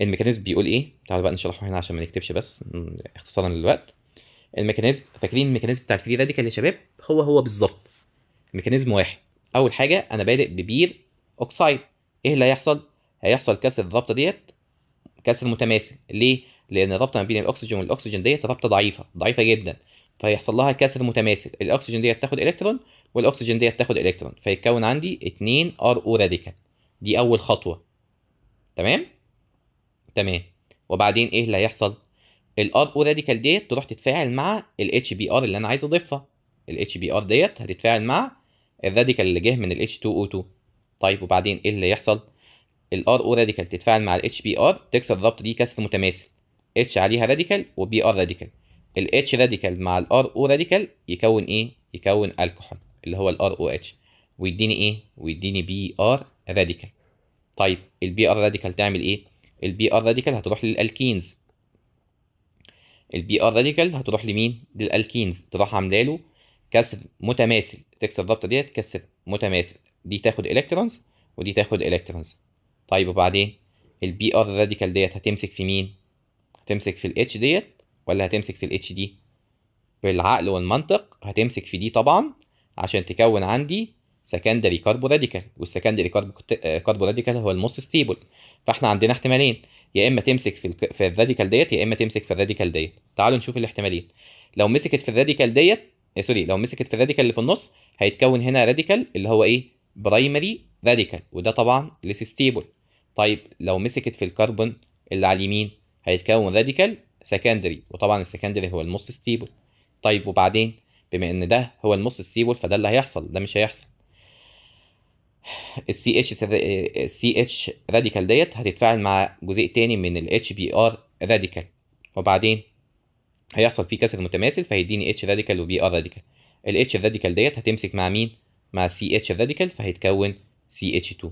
A: الميكانيزم بيقول ايه تعالوا بقى نشرحه هنا عشان ما نكتبش بس اختصارا للوقت الميكانيزم فاكرين الميكانيزم بتاع الفري راديكال يا شباب هو هو بالظبط ميكانيزم واحد اول حاجه انا بادئ ببير اوكسايد ايه اللي هيحصل هيحصل كسر الرابطه ديت كسر متماثل ليه لان الرابطه ما بين الاكسجين والاكسجين ديت رابطه ضعيفه ضعيفه جدا فيحصل لها كسر متماثل الاكسجين ديت تاخد الكترون والاكسجين ديت تاخد الكترون فيتكون عندي 2 ار او راديكال دي اول خطوه تمام تمام وبعدين ايه اللي هيحصل الار او راديكال ديت تروح تتفاعل مع الاتش بي ار اللي انا عايز اضيفها الاتش بي ار ديت هتتفاعل مع الراديكال اللي جه من ال H2O2 طيب وبعدين ايه اللي هيحصل الار او راديكال تتفاعل مع الاتش بي ار تكسر الربط دي كسر متماثل اتش عليها راديكال وبي ار راديكال الاتش راديكال مع الار او راديكال يكون ايه يكون الكحول اللي هو الار او اتش ويديني ايه ويديني بي ار راديكال طيب البي ار راديكال تعمل ايه البي ار راديكال هتروح للالكينز البي ار راديكال هتروح لمين للالكينز تروح عامله له كسر متماثل تكسر الربطة ديت كسر متماثل دي تاخد الكترونز ودي تاخد الكترونز طيب وبعدين البي ار راديكال ديت هتمسك في مين هتمسك في الاتش ديت ولا هتمسك في الاتش دي بالعقل والمنطق هتمسك في دي طبعا عشان تكون عندي سكندري كاربو راديكال والسكندري كاربو راديكال هو الموست ستيبل فاحنا عندنا احتمالين يا اما تمسك في في الراديكال ديت يا اما تمسك في الراديكال ديت تعالوا نشوف الاحتمالين لو مسكت في الراديكال ديت سوري آه، لو مسكت في الراديكال اللي في النص هيتكون هنا راديكال اللي هو ايه برايمري راديكال وده طبعا ليس ستيبل طيب لو مسكت في الكربون اللي على اليمين هيتكون راديكال سكندري وطبعا السكندري هو الموست ستيبل طيب وبعدين بما ان ده هو الموست ستيبل فده اللي هيحصل ده مش هيحصل السي اتش السي اتش راديكال ديت هتتفاعل مع جزء تاني من الاتش بي ار راديكال وبعدين هيحصل فيه كسر متماثل فهيديني اتش راديكال وبي ار راديكال الاتش راديكال ديت هتمسك مع مين مع سي اتش راديكال فهيتكون CH2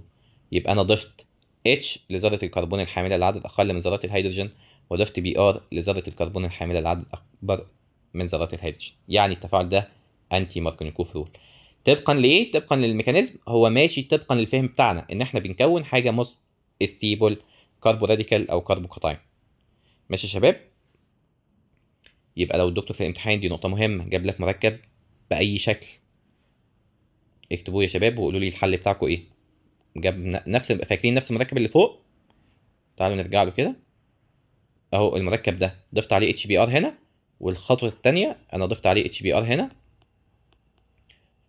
A: يبقى أنا ضفت H لذرة الكربون الحاملة لعدد أقل من ذرات الهيدروجين وضفت Br لذرة الكربون الحاملة لعدد أكبر من ذرات الهيدروجين يعني التفاعل ده أنتي ماركونيكوف رول طبقا لإيه؟ طبقا للميكانيزم هو ماشي طبقا للفهم بتاعنا إن إحنا بنكون حاجة موست ستيبل كاربو راديكال أو كاربو كاتاين ماشي يا شباب؟ يبقى لو الدكتور في الامتحان دي نقطة مهمة جاب لك مركب بأي شكل اكتبوه يا شباب وقولوا لي الحل بتاعكم ايه جاب نفس فاكرين نفس المركب اللي فوق تعالوا نرجع له كده اهو المركب ده ضفت عليه اتش بي ار هنا والخطوه الثانيه انا ضفت عليه اتش بي ار هنا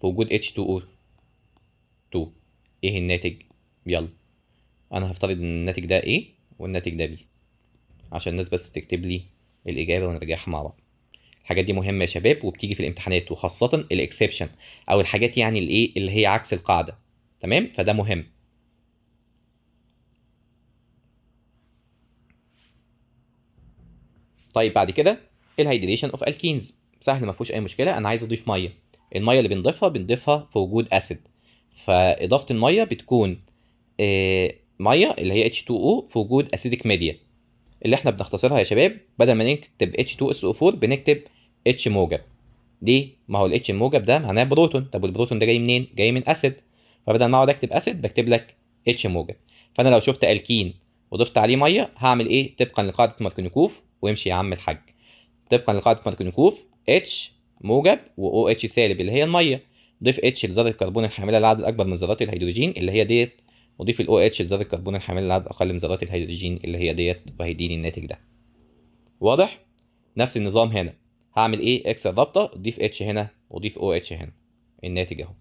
A: في وجود اتش 2 او 2 ايه الناتج يلا انا هفترض ان الناتج ده ايه والناتج ده بي عشان الناس بس تكتب لي الاجابه ونرجعها مع بعض الحاجات دي مهمه يا شباب وبتيجي في الامتحانات وخاصه الاكسبشن او الحاجات يعني الايه اللي هي عكس القاعده تمام فده مهم طيب بعد كده الهيدريشن اوف الكينز سهل ما فيهوش اي مشكله انا عايز اضيف ميه الميه اللي بنضيفها بنضيفها في وجود اسيد فاضافه الميه بتكون آه، ميه اللي هي H2O في وجود اسيدك ميديا اللي احنا بنختصرها يا شباب بدل ما نكتب H2SO4 بنكتب H موجب ليه؟ ما هو الاتش الموجب ده معناه بروتون، طب والبروتون ده جاي منين؟ جاي من اسيد، فبدل ما اقعد اكتب اسيد بكتب لك اتش موجب، فانا لو شفت الكين وضفت عليه ميه هعمل ايه؟ طبقا لقاعده ماركنيكوف وامشي يا عم الحاج. طبقا لقاعده ماركنيكوف اتش موجب و او OH اتش سالب اللي هي الميه، ضيف اتش لذره الكربون الحامله للعدد الاكبر من ذرات الهيدروجين اللي هي ديت أضيف الأو اتش لذات الكربون الحامل لعدد أقل من ذرات الهيدروجين اللي هي ديت وهيديني الناتج ده واضح؟ نفس النظام هنا هعمل ايه اكسر ضابطه أضيف اتش هنا وأضيف او اتش هنا الناتج اهو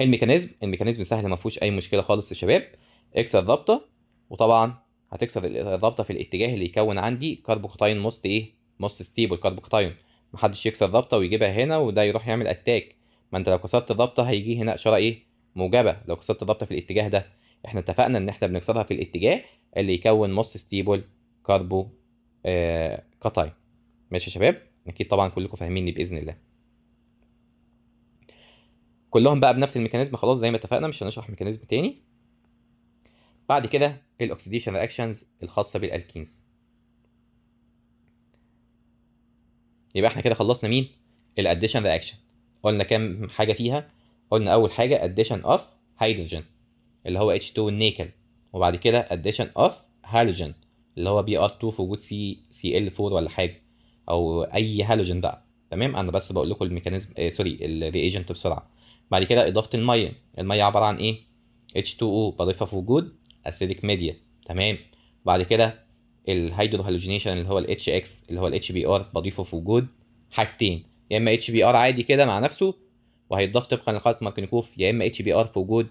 A: الميكانيزم الميكانيزم سهل ما فيهوش اي مشكله خالص يا شباب اكسر الرابطه وطبعا هتكسر الرابطه في الاتجاه اللي يكون عندي كاربوكتاين موست ايه موست ستيبل كاربوكتاين محدش يكسر الرابطه ويجيبها هنا وده يروح يعمل اتاك ما انت لو كسرت الرابطه هيجي هنا اشاره ايه موجبه لو كسرت ضبط في الاتجاه ده احنا اتفقنا ان احنا بنكسرها في الاتجاه اللي يكون نص ستيبل كاربو كاتاي ماشي يا شباب اكيد طبعا كلكم فاهميني باذن الله كلهم بقى بنفس الميكانيزم خلاص زي ما اتفقنا مش هنشرح ميكانيزم تاني بعد كده الاكسديشن رياكشنز الخاصه بالالكينز يبقى احنا كده خلصنا مين الاديشن رياكشن قلنا كام حاجه فيها قلنا اول حاجه addition of hydrogen اللي هو H2 النيكل وبعد كده addition of halogen اللي هو Br2 في وجود سي سي ال 4 ولا حاجه او اي هالوجين بقى تمام انا بس بقول لكم الميكانيزم آه سوري الرياجنت بسرعه بعد كده اضافه الميه الميه عباره عن ايه H2O بضيفها في وجود اسيديك ميديا تمام بعد كده الهيدروهالوجينيشن اللي هو ال HX اللي هو ال HBr بضيفه في وجود حاجتين يا اما HBr عادي كده مع نفسه وهيتضاف طبقا لقاعدة ماركنيكوف يا اما اتش بي ار في وجود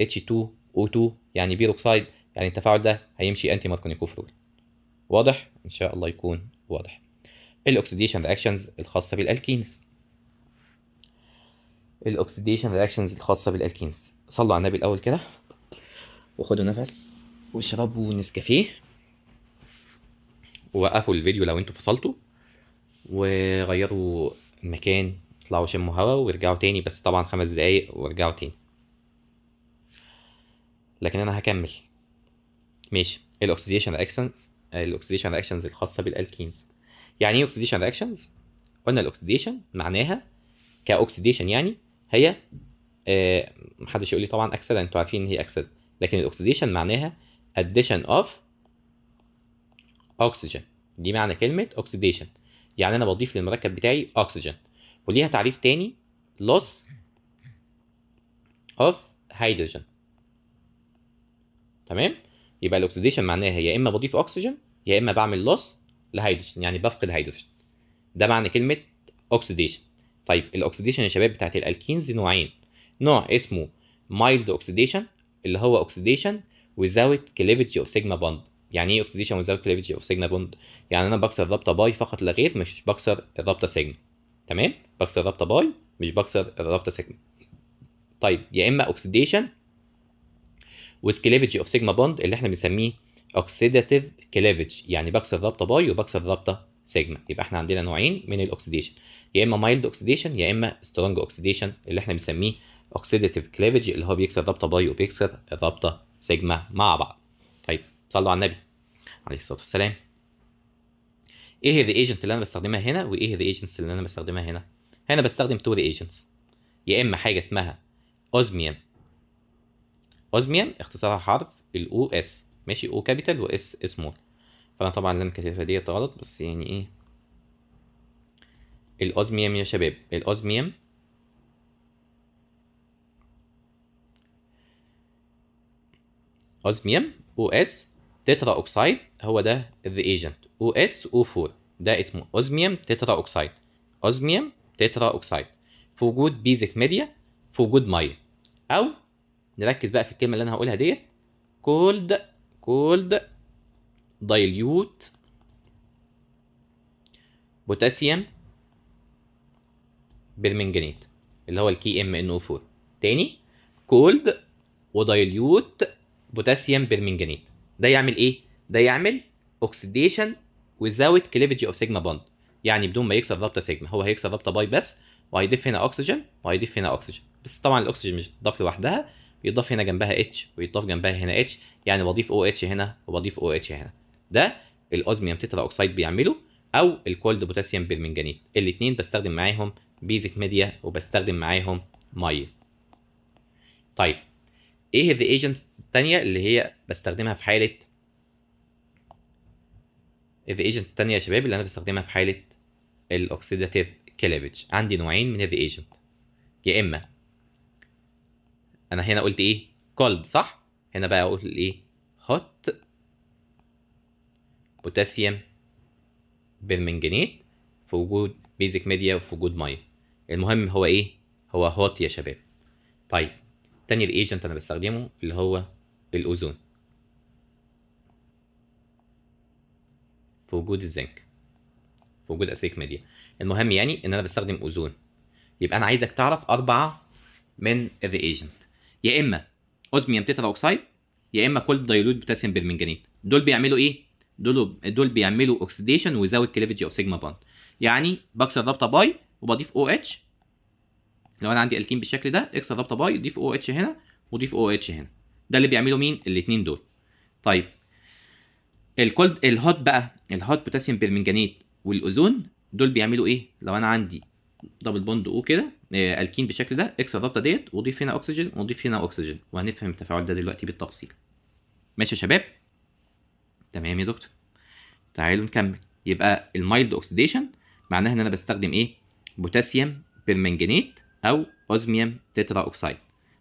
A: اتش 2 او 2 يعني بيروكسايد يعني التفاعل ده هيمشي انتي ماركنيكوف رول واضح ان شاء الله يكون واضح الاكسديشن رياكشنز الخاصه بالالكينز الاكسديشن رياكشنز الخاصه بالالكينز صلوا على النبي الاول كده وخدوا نفس واشربوا نسكافيه ووقفوا الفيديو لو انتوا فصلتوا وغيروا المكان يطلعوا شموا هوا ويرجعوا تاني بس طبعا خمس دقايق ويرجعوا تاني لكن انا هكمل ماشي الاكسيديشن رياكشن الاكسيديشن رياكشنز الخاصه بالالكينز يعني ايه اوكسيديشن رياكشنز قلنا الاكسيديشن معناها كاوكسيديشن يعني هي آه محدش يقول لي طبعا اكسده انتوا عارفين ان هي اكسده لكن الاكسيديشن معناها addition of oxygen دي معنى كلمه oxidation يعني انا بضيف للمركب بتاعي اوكسجين وليها تعريف تاني loss of hydrogen تمام يبقى الاكسديشن معناها يا اما بضيف اكسجين يا اما بعمل لوس لهيدروجين يعني بفقد هيدروجين ده معنى كلمه اكسديشن طيب الاكسديشن يا شباب بتاعت الالكينز نوعين نوع اسمه مايلد oxidation اللي هو اوكسيديشن without cleavage of sigma bond يعني ايه اوكسيديشن without cleavage of sigma bond يعني انا بكسر الرابطه باي فقط لا غير مش بكسر الرابطه سيجما تمام بكسر رابطه باي مش بكسر الرابطه سيجما طيب يا اما اوكسيديشن وسكليفج اوف سيجما بوند اللي احنا بنسميه اوكسيداتيف كليفج يعني بكسر رابطه باي وبكسر رابطه سيجما يبقى احنا عندنا نوعين من الاوكسيديشن يا اما مايلد اوكسيديشن يا اما سترونج اوكسيديشن اللي احنا بنسميه اوكسيداتيف كليفج اللي هو بيكسر رابطه باي وبيكسر الرابطه سيجما مع بعض طيب صلوا على النبي عليه الصلاه والسلام ايه هي the اللي انا بستخدمها هنا وايه هي الايجنتس اللي انا بستخدمها هنا هنا بستخدم تو ايجنتس يا اما حاجه اسمها اوزميوم اوزميوم اختصارها حرف الاو اس ماشي او كابيتال واس سمول فانا طبعا اللي انا كاتبها ديت غلط بس يعني ايه الاوزميوم يا شباب الاوزميوم اوزميوم او اس تترا اوكسايد هو ده the اس او 4 ده اسمه اوزميوم تيترا اوكسايد اوزميوم تيترا اوكسايد في وجود بيزك ميديا في وجود ميه او نركز بقى في الكلمه اللي انا هقولها ديت كولد كولد دايليوت بوتاسيوم برمنجانيت اللي هو الكي ام ان او 4 تاني كولد ودايليوت بوتاسيوم برمنجانيت ده يعمل ايه ده يعمل اوكسديشن without cleavage of sigma bond يعني بدون ما يكسر رابطه سيجما هو هيكسر رابطه باي بس وهيضيف هنا اكسجين وهيضيف هنا اكسجين بس طبعا الاكسجين مش بتضاف لوحدها بيضاف هنا جنبها اتش ويضاف جنبها هنا اتش يعني بضيف او اتش هنا وبضيف او اتش هنا ده الاوزميوم تترا اوكسايد بيعمله او الكولد بوتاسيوم برمنجانيت الاثنين بستخدم معاهم بيزك ميديا وبستخدم معاهم ميه طيب ايه الريجنت الثانيه اللي هي بستخدمها في حاله الذي ايجنت الثانيه يا شباب اللي انا بستخدمها في حاله الاوكسيداتيف كلابج عندي نوعين من الري ايجنت يا اما انا هنا قلت ايه كولد صح هنا بقى اقول ايه هوت بوتاسيوم بيرمنجانيت في وجود بيزك ميديا وفي وجود ميه المهم هو ايه هو هوت يا شباب طيب تاني الايجنت انا بستخدمه اللي هو الاوزون في وجود الزنك في وجود اسيك ميديا المهم يعني ان انا بستخدم اوزون يبقى انا عايزك تعرف اربعه من الريجنت يا اما اوزميوم تيترا اوكسايد يا اما كل دايلوت بوتاسيوم برمنجانيت دول بيعملوا ايه دول دول بيعملوا اوكسيديشن ويزود كليفج اوف سيجما بوند يعني بكسر رابطه باي وبضيف او اتش لو انا عندي الكين بالشكل ده اكسر رابطه باي وضيف او اتش هنا وضيف او اتش هنا ده اللي بيعمله مين الاثنين دول طيب الكولد الهوت بقى الهوت بوتاسيوم برمنجانيت والاوزون دول بيعملوا ايه لو انا عندي دبل بوند او كده آه الكين بالشكل ده اكسر الرابطه ديت واضيف هنا اكسجين واضيف هنا اكسجين وهنفهم التفاعل ده دلوقتي بالتفصيل ماشي يا شباب تمام يا دكتور تعالوا نكمل يبقى المايلد اوكسيديشن معناها ان انا بستخدم ايه بوتاسيوم برمنجانيت او اوزميوم تترا اوكسايد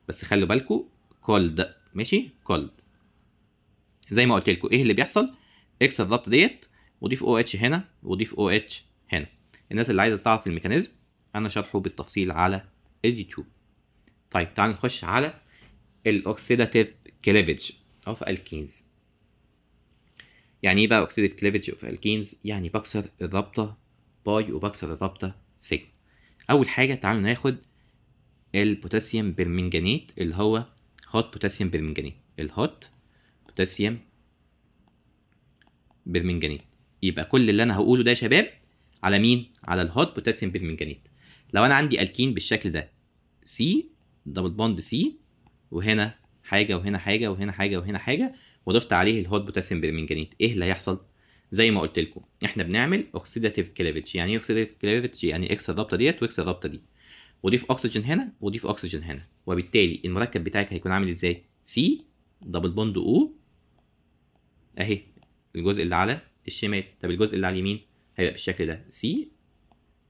A: بس خلوا بالكم كولد ماشي كولد زي ما قلت لكم ايه اللي بيحصل اكسر الضبط ديت وضيف او اتش هنا وضيف او اتش هنا الناس اللي عايزه تعرف الميكانيزم انا شرحه بالتفصيل على اليوتيوب طيب تعال نخش على الاوكسيداتيف كليفج اوف الكينز يعني ايه بقى اوكسيداتيف كليفج اوف الكينز يعني بكسر الرابطه باي وبكسر الرابطه سيجما اول حاجه تعالوا ناخد البوتاسيوم بيرمنجانيت اللي هو هوت بوتاسيوم بيرمنجانيت الهوت بوتاسيوم برمنجانيت يبقى كل اللي انا هقوله ده يا شباب على مين على الهوت بوتاسيوم برمنجانيت لو انا عندي الكين بالشكل ده سي دبل بوند سي وهنا حاجه وهنا حاجه وهنا حاجه وهنا حاجه وضفت عليه الهوت بوتاسيوم برمنجانيت ايه اللي هيحصل زي ما قلت لكم احنا بنعمل اوكسيداتيف كليفج يعني ايه اوكسيداتيف كليفج يعني اكسر الرابطه ديت واكسر الرابطه دي وضيف اكسجين هنا وضيف اكسجين هنا وبالتالي المركب بتاعك هيكون عامل ازاي سي دبل بوند او اهي الجزء اللي على الشمال طب الجزء اللي على اليمين هيبقى بالشكل ده سي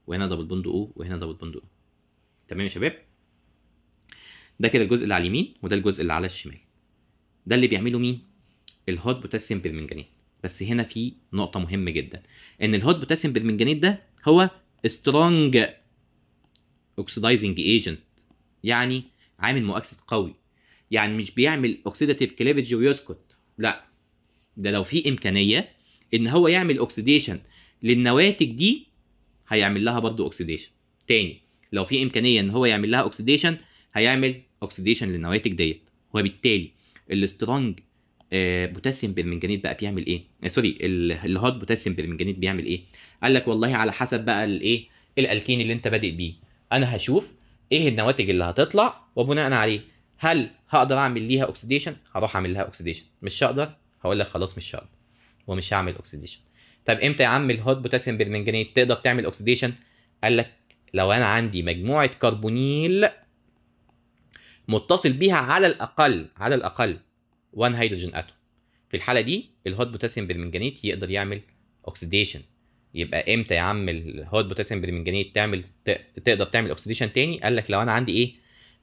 A: وهنا دبل بوند او وهنا دبل بوند او تمام يا شباب ده كده الجزء اللي على اليمين وده الجزء اللي على الشمال ده اللي بيعمله مين الهوت بوتاسيوم برمنجانيت بس هنا في نقطه مهمه جدا ان الهوت بوتاسيوم برمنجانيت ده هو سترونج اوكسيدايزنج ايجنت يعني عامل مؤكسد قوي يعني مش بيعمل اوكسيداتيف كليفج ويسكت لا ده لو في امكانيه ان هو يعمل اوكسيديشن للنواتج دي هيعمل لها برضه اوكسيديشن تاني لو في امكانيه ان هو يعمل لها اوكسيديشن هيعمل اوكسيديشن للنواتج ديت وبالتالي السترونج بوتاسيوم برمنجانيت بقى بيعمل ايه؟ سوري الهارد بوتاسيوم برمنجانيت بيعمل ايه؟ قال لك والله على حسب بقى الايه؟ الالكين اللي انت بادئ بيه انا هشوف ايه النواتج اللي هتطلع وبناء عليه هل هقدر اعمل ليها اوكسيديشن؟ هروح اعمل لها اوكسيديشن مش هقدر هقول لك خلاص مش هقدر ومش هعمل اوكسيديشن طب امتى يا عم الهوت بوتاسيوم برمنجانيت تقدر تعمل اوكسيديشن قال لك لو انا عندي مجموعه كربونيل متصل بيها على الاقل على الاقل 1 هيدروجين اتوم في الحاله دي الهوت بوتاسيوم برمنجانيت يقدر يعمل اوكسيديشن يبقى امتى يا عم الهوت بوتاسيوم برمنجانيت تعمل تقدر تعمل اوكسيديشن تاني قال لك لو انا عندي ايه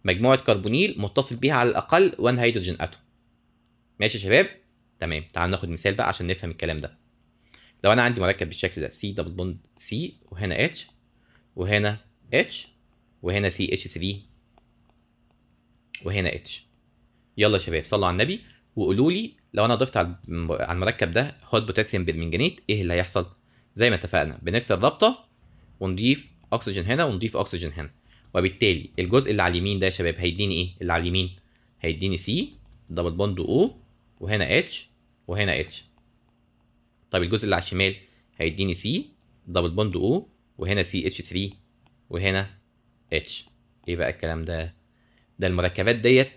A: مجموعه كربونيل متصل بيها على الاقل 1 هيدروجين اتوم ماشي يا شباب تمام تعال ناخد مثال بقى عشان نفهم الكلام ده لو انا عندي مركب بالشكل ده سي دبل بوند سي وهنا اتش وهنا اتش وهنا سي اتش 3 وهنا اتش يلا يا شباب صلوا على النبي وقولوا لي لو انا ضفت على المركب ده هوت بوتاسيوم برمنجنيت ايه اللي هيحصل زي ما اتفقنا بنكسر رابطه ونضيف اكسجين هنا ونضيف اكسجين هنا وبالتالي الجزء اللي على اليمين ده يا شباب هيديني ايه اللي على اليمين هيديني سي دبل بوند او وهنا اتش وهنا اتش طب الجزء اللي على الشمال هيديني سي دبل بوند او وهنا سي اتش 3 وهنا اتش ايه بقى الكلام ده ده المركبات ديت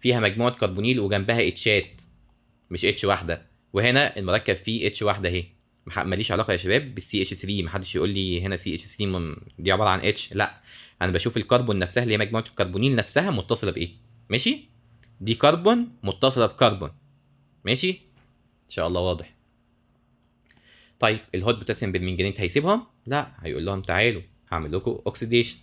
A: فيها مجموعه كربونيل وجنبها اتشات مش اتش واحده وهنا المركب فيه اتش واحده اهي ماليش علاقه يا شباب بالسي اتش 3 محدش يقول لي هنا سي اتش 3 دي عباره عن اتش لا انا بشوف الكربون نفسها اللي هي مجموعه الكربونيل نفسها متصله بايه ماشي دي كربون متصله بكربون ماشي ان شاء الله واضح طيب الهوت بوتاسيوم بالمنجنيت هيسيبهم لا هيقول لهم تعالوا هعمل لكم اوكسيديشن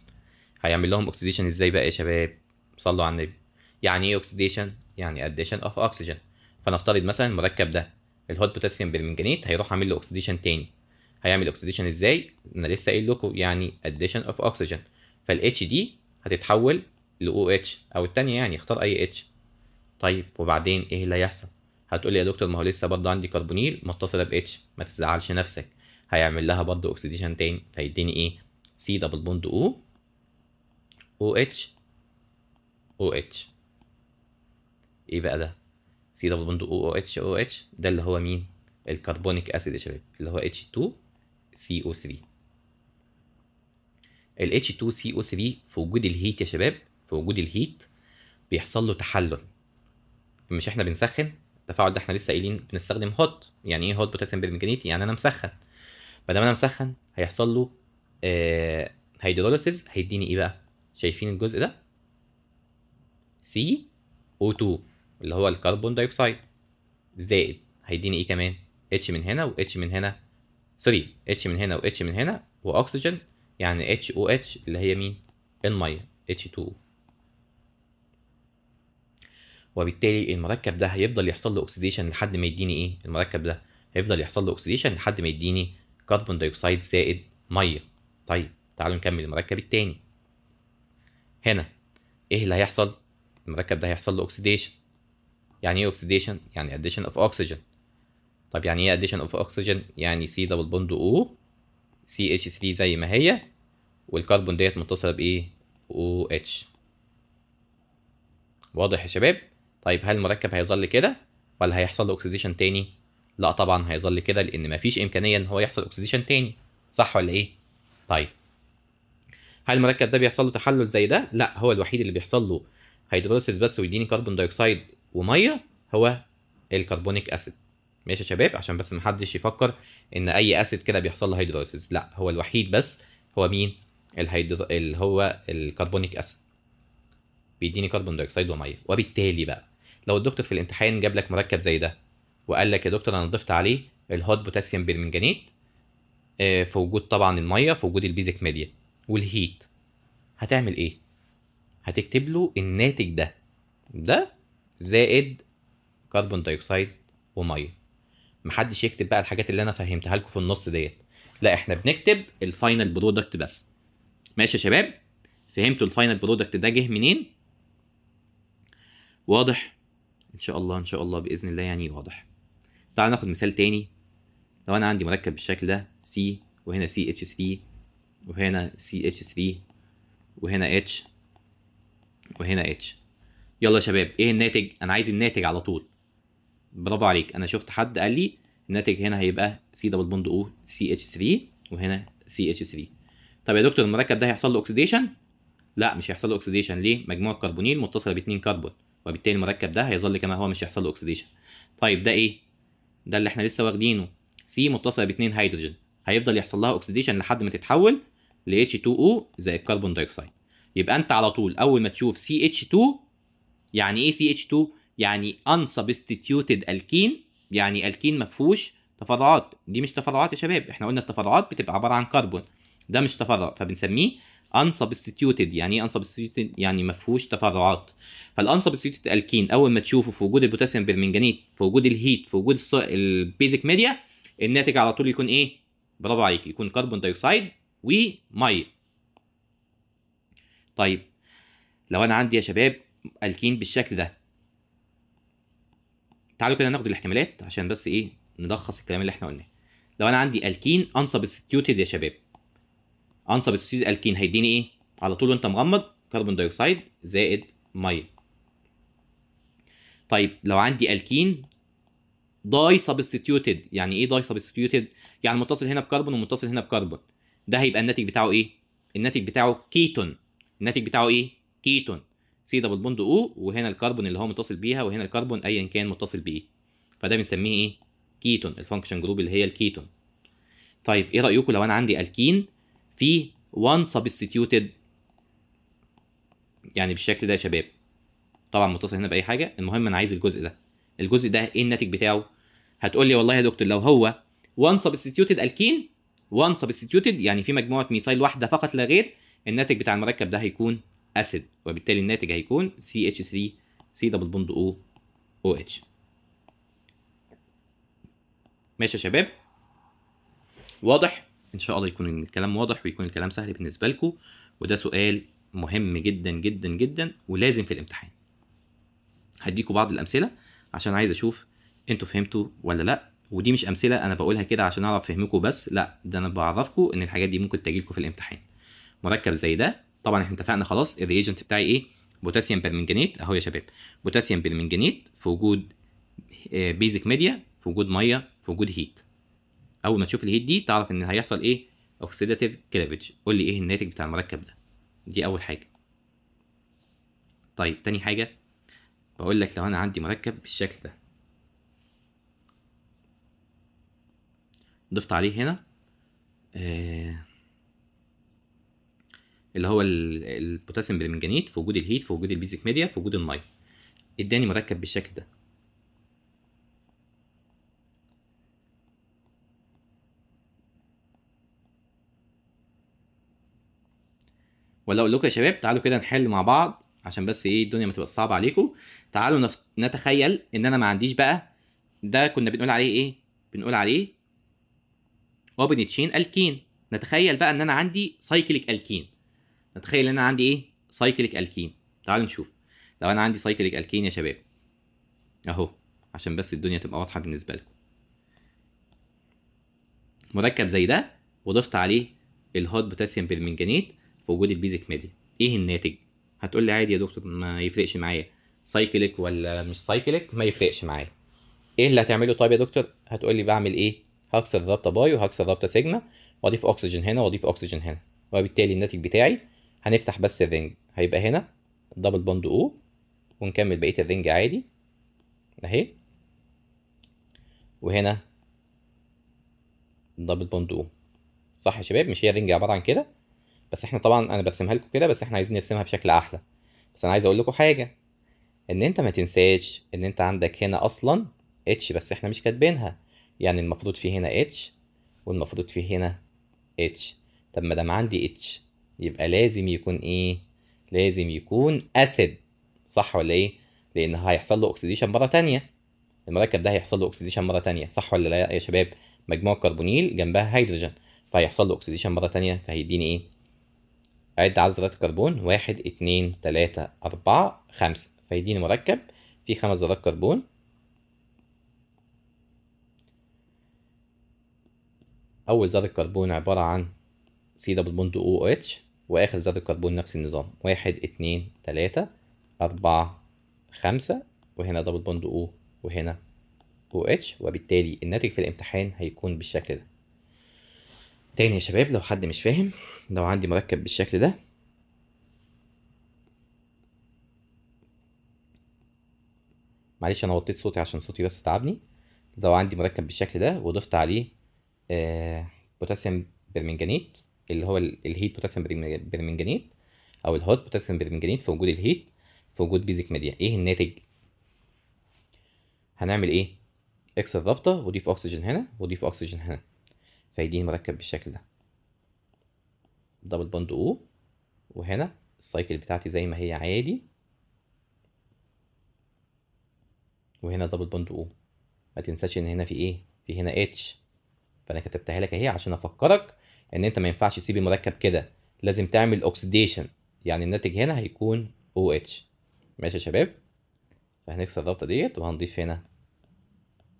A: هيعمل لهم اوكسيديشن ازاي بقى يا شباب صلوا على النبي يعني ايه اوكسيديشن يعني اديشن اوف اوكسجين فنفترض مثلا المركب ده الهوت بوتاسيوم بالمنجنيت هيروح عامل له اوكسيديشن تاني هيعمل اوكسيديشن ازاي انا لسه قايل لكم يعني اديشن اوف اوكسجين اتش دي هتتحول ل OH او الثانيه يعني اختار اي اتش طيب وبعدين ايه اللي هيحصل هتقول لي يا دكتور ما هو لسه برضه عندي كربونيل متصله باتش ما تزعلش نفسك هيعمل لها برضه اوكسيديشن تاني فيديني ايه سي دبل بوند او او اتش او اتش ايه بقى ده سي دبل بوند او او اتش او اتش ده اللي هو مين الكربونيك اسيد يا شباب اللي هو اتش 2 سي او 3 ال h 2 سي او 3 في وجود الهيت يا شباب في وجود الهيت بيحصل له تحلل مش احنا بنسخن التفاعل ده احنا لسه قايلين بنستخدم هوت يعني ايه هوت بوتاسيوم بيرمنجانيت يعني انا مسخن ما دام انا مسخن هيحصل له آه هيدروليسيز هيديني ايه بقى شايفين الجزء ده سي او 2 اللي هو الكربون دايوكسيد زائد هيديني ايه كمان اتش من هنا واتش من هنا سوري اتش من هنا واتش من هنا واكسجين يعني اتش او اتش اللي هي مين الميه اتش 2 وبالتالي المركب ده هيفضل يحصل له اكسديشن لحد ما يديني ايه المركب ده هيفضل يحصل له اكسديشن لحد ما يديني كربون دايوكسيد زائد ميه طيب تعالوا نكمل المركب التاني هنا ايه اللي هيحصل المركب ده هيحصل له اكسديشن يعني ايه اكسديشن يعني اديشن اوف اكسجين طب يعني ايه اديشن اوف اكسجين يعني سي دبل بوند او سي اتش 3 زي ما هي والكربون ديت متصله بايه او اتش واضح يا شباب طيب هل المركب هيظل كده ولا هيحصل له اكسديشن تاني لا طبعا هيظل كده لان مفيش امكانيه ان هو يحصل اكسديشن تاني صح ولا ايه طيب هل المركب ده بيحصل له تحلل زي ده لا هو الوحيد اللي بيحصل له هيدروليسيس بس ويديني كربون دايوكسيد وميه هو الكربونيك اسيد ماشي يا شباب عشان بس ما حدش يفكر ان اي اسيد كده بيحصل له هيدروليسيس لا هو الوحيد بس هو مين الهيدرو اللي هو الكربونيك اسيد بيديني كربون دايوكسيد وميه وبالتالي بقى لو الدكتور في الامتحان جاب لك مركب زي ده وقال لك يا دكتور انا ضفت عليه الهوت بوتاسيوم بيرمنجانيت آه، في وجود طبعا الميه في وجود البيزك ميديا والهيت هتعمل ايه هتكتب له الناتج ده ده زائد كربون دايوكسيد وميه محدش يكتب بقى الحاجات اللي انا فهمتها لكم في النص ديت لا احنا بنكتب الفاينل برودكت بس ماشي يا شباب فهمتوا الفاينل برودكت ده جه منين واضح ان شاء الله ان شاء الله باذن الله يعني واضح تعال ناخد مثال تاني لو انا عندي مركب بالشكل ده C وهنا CH3 وهنا CH3 وهنا H وهنا H يلا يا شباب ايه الناتج انا عايز الناتج على طول برافو عليك انا شفت حد قال لي الناتج هنا هيبقى سي دبل بوند او سي اتش 3 وهنا سي اتش 3 طب يا دكتور المركب ده هيحصل له اوكسيديشن لا مش هيحصل له اوكسيديشن ليه مجموعه كربونيل متصله باثنين كربون وبالتالي المركب ده هيظل كما هو مش هيحصل له اكسديشن طيب ده ايه ده اللي احنا لسه واخدينه سي متصله باتنين هيدروجين هيفضل يحصل لها اكسديشن لحد ما تتحول ل H2O زي الكربون دايوكسيد يبقى انت على طول اول ما تشوف CH2 يعني ايه CH2 يعني unsubstituted الكين يعني الكين ما فيهوش تفرعات دي مش تفرعات يا شباب احنا قلنا التفرعات بتبقى عباره عن كربون ده مش تفرع فبنسميه unsubstituted يعني ايه unsubstituted يعني ما فيهوش تفرعات فالunsubstituted الكين اول ما تشوفه في وجود البوتاسيوم برمنجانيت في وجود الهيت في وجود البيزك ميديا الناتج على طول يكون ايه برافو عليك يكون كربون دايوكسيد وميه طيب لو انا عندي يا شباب الكين بالشكل ده تعالوا كده ناخد الاحتمالات عشان بس ايه نلخص الكلام اللي احنا قلناه لو انا عندي الكين unsubstituted يا شباب انصب ستيريو الكين هيديني ايه على طول وانت مغمض كربون دايوكسيد زائد ميه طيب لو عندي الكين داي سبستيوتد يعني ايه داي سبستيوتد يعني متصل هنا بكربون ومتصل هنا بكربون ده هيبقى الناتج بتاعه ايه الناتج بتاعه كيتون الناتج بتاعه ايه كيتون سي دبل بوند او وهنا الكربون اللي هو متصل بيها وهنا الكربون ايا كان متصل بايه فده بنسميه ايه كيتون الفانكشن جروب اللي هي الكيتون طيب ايه رايكم لو انا عندي الكين فيه 1 substituted يعني بالشكل ده يا شباب طبعا متصل هنا باي حاجه المهم انا عايز الجزء ده الجزء ده ايه الناتج بتاعه هتقول لي والله يا دكتور لو هو 1 substituted الكين 1 substituted يعني في مجموعه ميثايل واحده فقط لا غير الناتج بتاع المركب ده هيكون اسيد وبالتالي الناتج هيكون CH3 C دبل بوند O OH ماشي يا شباب واضح ان شاء الله يكون الكلام واضح ويكون الكلام سهل بالنسبه لكم وده سؤال مهم جدا جدا جدا ولازم في الامتحان هديكوا بعض الامثله عشان عايز اشوف انتوا فهمتوا ولا لا ودي مش امثله انا بقولها كده عشان اعرف فهمكم بس لا ده انا بعرفكم ان الحاجات دي ممكن تجيلكم في الامتحان مركب زي ده طبعا احنا اتفقنا خلاص الريجنت بتاعي ايه بوتاسيوم برمنجانيت اهو يا شباب بوتاسيوم برمنجانيت في وجود بيزك آه، ميديا في وجود ميه في وجود هيت اول ما تشوف الهيت دي تعرف ان هيحصل ايه اوكسيداتيف كليفج قول لي ايه الناتج بتاع المركب ده دي اول حاجه طيب تاني حاجه بقول لك لو انا عندي مركب بالشكل ده ضفت عليه هنا آه، اللي هو البوتاسيوم بالمنجنيت في وجود الهيت في وجود البيزك ميديا في وجود الميه اداني مركب بالشكل ده ولا اقول لكم يا شباب تعالوا كده نحل مع بعض عشان بس ايه الدنيا ما تبقاش صعبه عليكم تعالوا نف... نتخيل ان انا ما عنديش بقى ده كنا بنقول عليه ايه بنقول عليه اوبن تشين الكين نتخيل بقى ان انا عندي سايكليك الكين نتخيل ان انا عندي ايه سايكليك الكين تعالوا نشوف لو انا عندي سايكليك الكين يا شباب اهو عشان بس الدنيا تبقى واضحه بالنسبه لكم مركب زي ده وضفت عليه الهوت بوتاسيوم بالمنجنيت في وجود البيزك ميديا ايه الناتج هتقول لي عادي يا دكتور ما يفرقش معايا سايكليك ولا مش سايكليك ما يفرقش معايا ايه اللي هتعمله طيب يا دكتور هتقول لي بعمل ايه هكسر الرابطه باي وهكسر الرابطه سيجما واضيف اكسجين هنا واضيف اكسجين هنا وبالتالي الناتج بتاعي هنفتح بس الرنج هيبقى هنا دبل بوند او ونكمل بقيه الرنج عادي اهي وهنا دبل بوند او صح يا شباب مش هي الرنج عباره عن كده بس احنا طبعا انا برسمها لكم كده بس احنا عايزين نرسمها بشكل احلى بس انا عايز اقول لكم حاجه ان انت ما تنساش ان انت عندك هنا اصلا اتش بس احنا مش كاتبينها يعني المفروض في هنا اتش والمفروض في هنا اتش طب ما دام عندي اتش يبقى لازم يكون ايه لازم يكون اسيد صح ولا ايه لان هيحصل له اكسديشن مره ثانيه المركب ده هيحصل له اكسديشن مره ثانيه صح ولا لا يا شباب مجموعه كربونيل جنبها هيدروجين فهيحصل له اكسديشن مره ثانيه فهيديني ايه أعد عدد ذرات الكربون واحد اتنين تلاتة أربعة خمسة فيديني مركب فيه خمس ذرات كربون أول ذرة كربون عبارة عن سي دبل بوند أو اتش وآخر ذرة كربون نفس النظام واحد اتنين تلاتة أربعة خمسة وهنا دبل بوند أو وهنا أو إتش وبالتالي الناتج في الامتحان هيكون بالشكل ده تاني يا شباب لو حد مش فاهم لو عندي مركب بالشكل ده معلش انا وطيت صوتي عشان صوتي بس تعبني لو عندي مركب بالشكل ده وضفت عليه آه بوتاسيوم برمنجانيت اللي هو الهيت بوتاسيوم برمنجانيت او الهوت بوتاسيوم برمنجانيت في وجود الهيت في وجود بيزك ميديا ايه الناتج هنعمل ايه اكسر الرابطه وضيف اكسجين هنا وضيف اكسجين هنا فيديني مركب بالشكل ده دبل بوند او وهنا السايكل بتاعتي زي ما هي عادي وهنا دبل بوند او ما تنساش ان هنا في ايه في هنا اتش فانا كتبتها لك اهي عشان افكرك ان انت ما ينفعش تسيب المركب كده لازم تعمل اوكسيديشن يعني الناتج هنا هيكون او اتش ماشي يا شباب فهنكسر الرابطه ديت وهنضيف هنا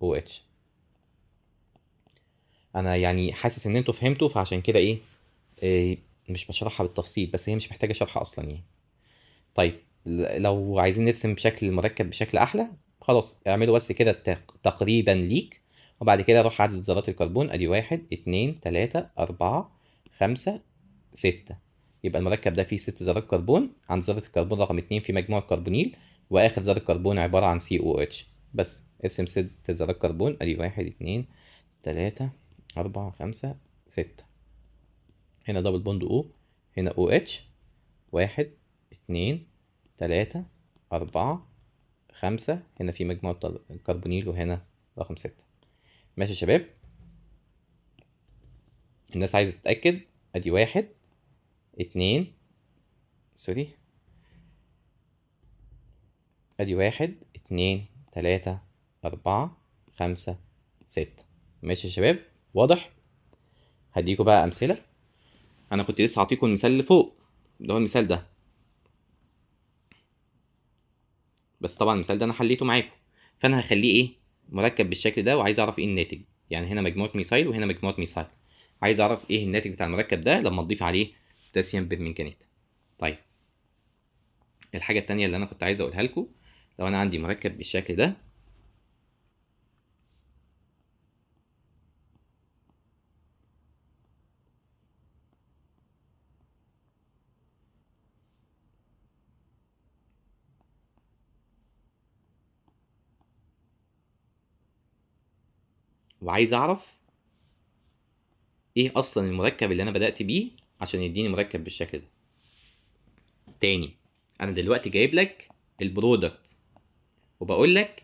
A: او اتش انا يعني حاسس ان انتوا فهمتوا فعشان كده ايه, إيه مش بشرحها بالتفصيل بس هي مش محتاجه شرح اصلا يعني طيب لو عايزين نرسم بشكل مركب بشكل احلى خلاص اعملوا بس كده تقريبا ليك وبعد كده روح عدد ذرات الكربون ادي واحد اتنين تلاتة اربعة خمسة ستة يبقى المركب ده فيه ست ذرات كربون عند ذرة الكربون رقم اتنين في مجموع الكربونيل واخر ذرة كربون عبارة عن سي او اتش بس ارسم ست ذرات كربون ادي واحد اتنين تلاتة أربعة خمسة ستة هنا دبل بوند أو هنا أو اتش واحد اتنين تلاتة أربعة خمسة هنا في مجموعة كربونيل وهنا رقم ستة ماشي يا شباب الناس عايزة تتأكد أدي واحد اتنين سوري أدي واحد اتنين تلاتة أربعة خمسة ستة ماشي يا شباب واضح هديكوا بقى امثله انا كنت لسه هعطيكم المثال اللي فوق اللي هو المثال ده بس طبعا المثال ده انا حليته معاكم فانا هخليه ايه مركب بالشكل ده وعايز اعرف ايه الناتج يعني هنا مجموعه ميثايل وهنا مجموعه ميثايل عايز اعرف ايه الناتج بتاع المركب ده لما اضيف عليه بوتاسيوم بيرمنجانيت طيب الحاجه التانية اللي انا كنت عايز اقولها لكم لو انا عندي مركب بالشكل ده وعايز اعرف ايه اصلا المركب اللي انا بدات بيه عشان يديني مركب بالشكل ده تاني انا دلوقتي جايب لك البرودكت وبقول لك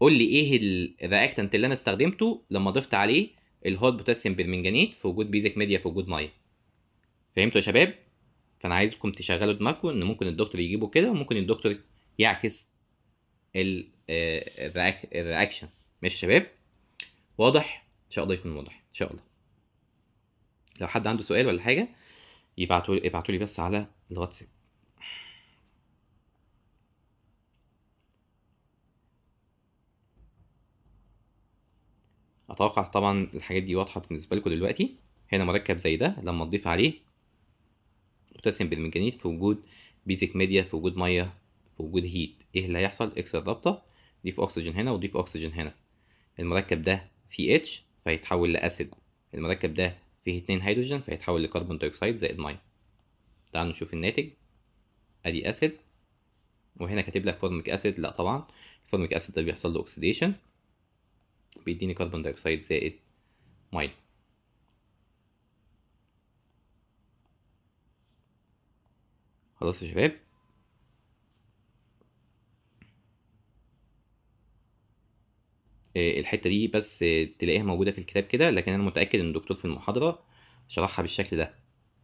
A: قول لي ايه الرياكتنت اللي انا استخدمته لما ضفت عليه الهوت بوتاسيوم برمنجانيت في وجود بيزك ميديا في وجود ميه فهمتوا يا شباب فانا عايزكم تشغلوا دماغكم ان ممكن الدكتور يجيبه كده وممكن الدكتور يعكس الرياكشن آه، ماشي يا شباب واضح ان شاء الله يكون واضح ان شاء الله لو حد عنده سؤال ولا حاجه يبعتوا ابعتوا لي بس على الواتساب اتوقع طبعا الحاجات دي واضحه بالنسبه لكم دلوقتي هنا مركب زي ده لما تضيف عليه بوتاسيوم بالمنجنيت في وجود بيزك ميديا في وجود ميه في وجود هيت ايه اللي هيحصل اكسر الرابطه ضيف اكسجين هنا وضيف اكسجين هنا المركب ده في اتش فيتحول لاسيد المركب ده فيه اتنين هيدروجين فيتحول لكربون دايوكسيد زائد ماي تعالوا نشوف الناتج ادي اسيد وهنا كاتب لك فورميك اسيد لا طبعا الفورميك اسيد ده بيحصل له اوكسيديشن بيديني كربون دايوكسيد زائد ماي خلاص يا شباب آه، الحته دي بس تلاقيها موجوده في الكتاب كده لكن انا متاكد ان الدكتور في المحاضره شرحها بالشكل ده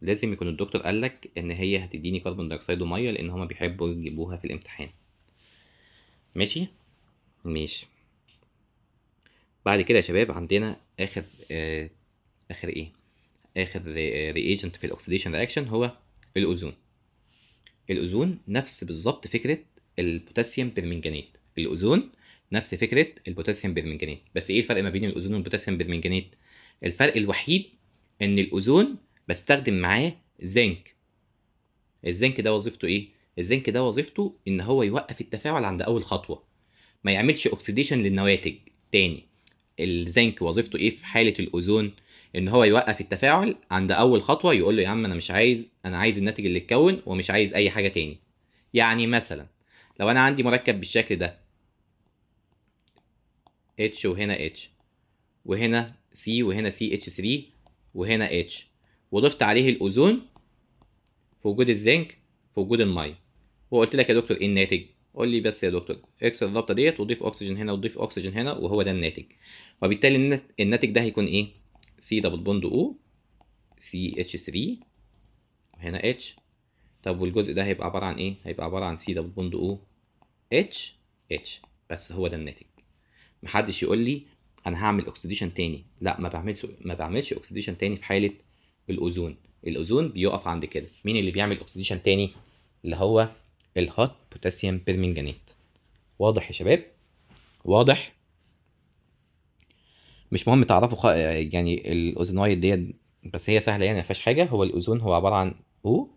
A: لازم يكون الدكتور قالك ان هي هتديني كربون دايوكسيد وميه لان هما بيحبوا يجيبوها في الامتحان ماشي ماشي بعد كده يا شباب عندنا اخر آه اخر ايه اخر رياجنت آه، في الاكسديشن رياكشن هو الاوزون الاوزون نفس بالظبط فكره البوتاسيوم برمنجانيت الاوزون نفس فكره البوتاسيوم برمنجنيت بس ايه الفرق ما بين الاوزون والبوتاسيوم برمنجنيت الفرق الوحيد ان الاوزون بستخدم معاه زنك الزنك ده وظيفته ايه الزنك ده وظيفته ان هو يوقف التفاعل عند اول خطوه ما يعملش اوكسيديشن للنواتج تاني الزنك وظيفته ايه في حاله الاوزون ان هو يوقف التفاعل عند اول خطوه يقول له يا عم انا مش عايز انا عايز الناتج اللي اتكون ومش عايز اي حاجه تاني يعني مثلا لو انا عندي مركب بالشكل ده اتش وهنا اتش وهنا سي وهنا سي اتش 3 وهنا اتش وضفت عليه الاوزون في وجود الزنك في وجود الميه وقلت لك يا دكتور ايه الناتج قول لي بس يا دكتور اكسر الرابطه ديت وضيف اكسجين هنا وضيف اكسجين هنا وهو ده الناتج وبالتالي الناتج ده هيكون ايه سي دبل بوند او سي اتش 3 وهنا اتش طب والجزء ده هيبقى عباره عن ايه هيبقى عباره عن سي دبل بوند او اتش اتش بس هو ده الناتج محدش يقول لي انا هعمل اكسديشن تاني لا ما بعملش ما بعملش اكسديشن تاني في حاله الاوزون الاوزون بيقف عند كده مين اللي بيعمل اكسديشن تاني اللي هو الهوت بوتاسيوم بيرمنجانيت واضح يا شباب واضح مش مهم تعرفوا خ... يعني الاوزونايد ديت بس هي سهله يعني ما فيهاش حاجه هو الاوزون هو عباره عن او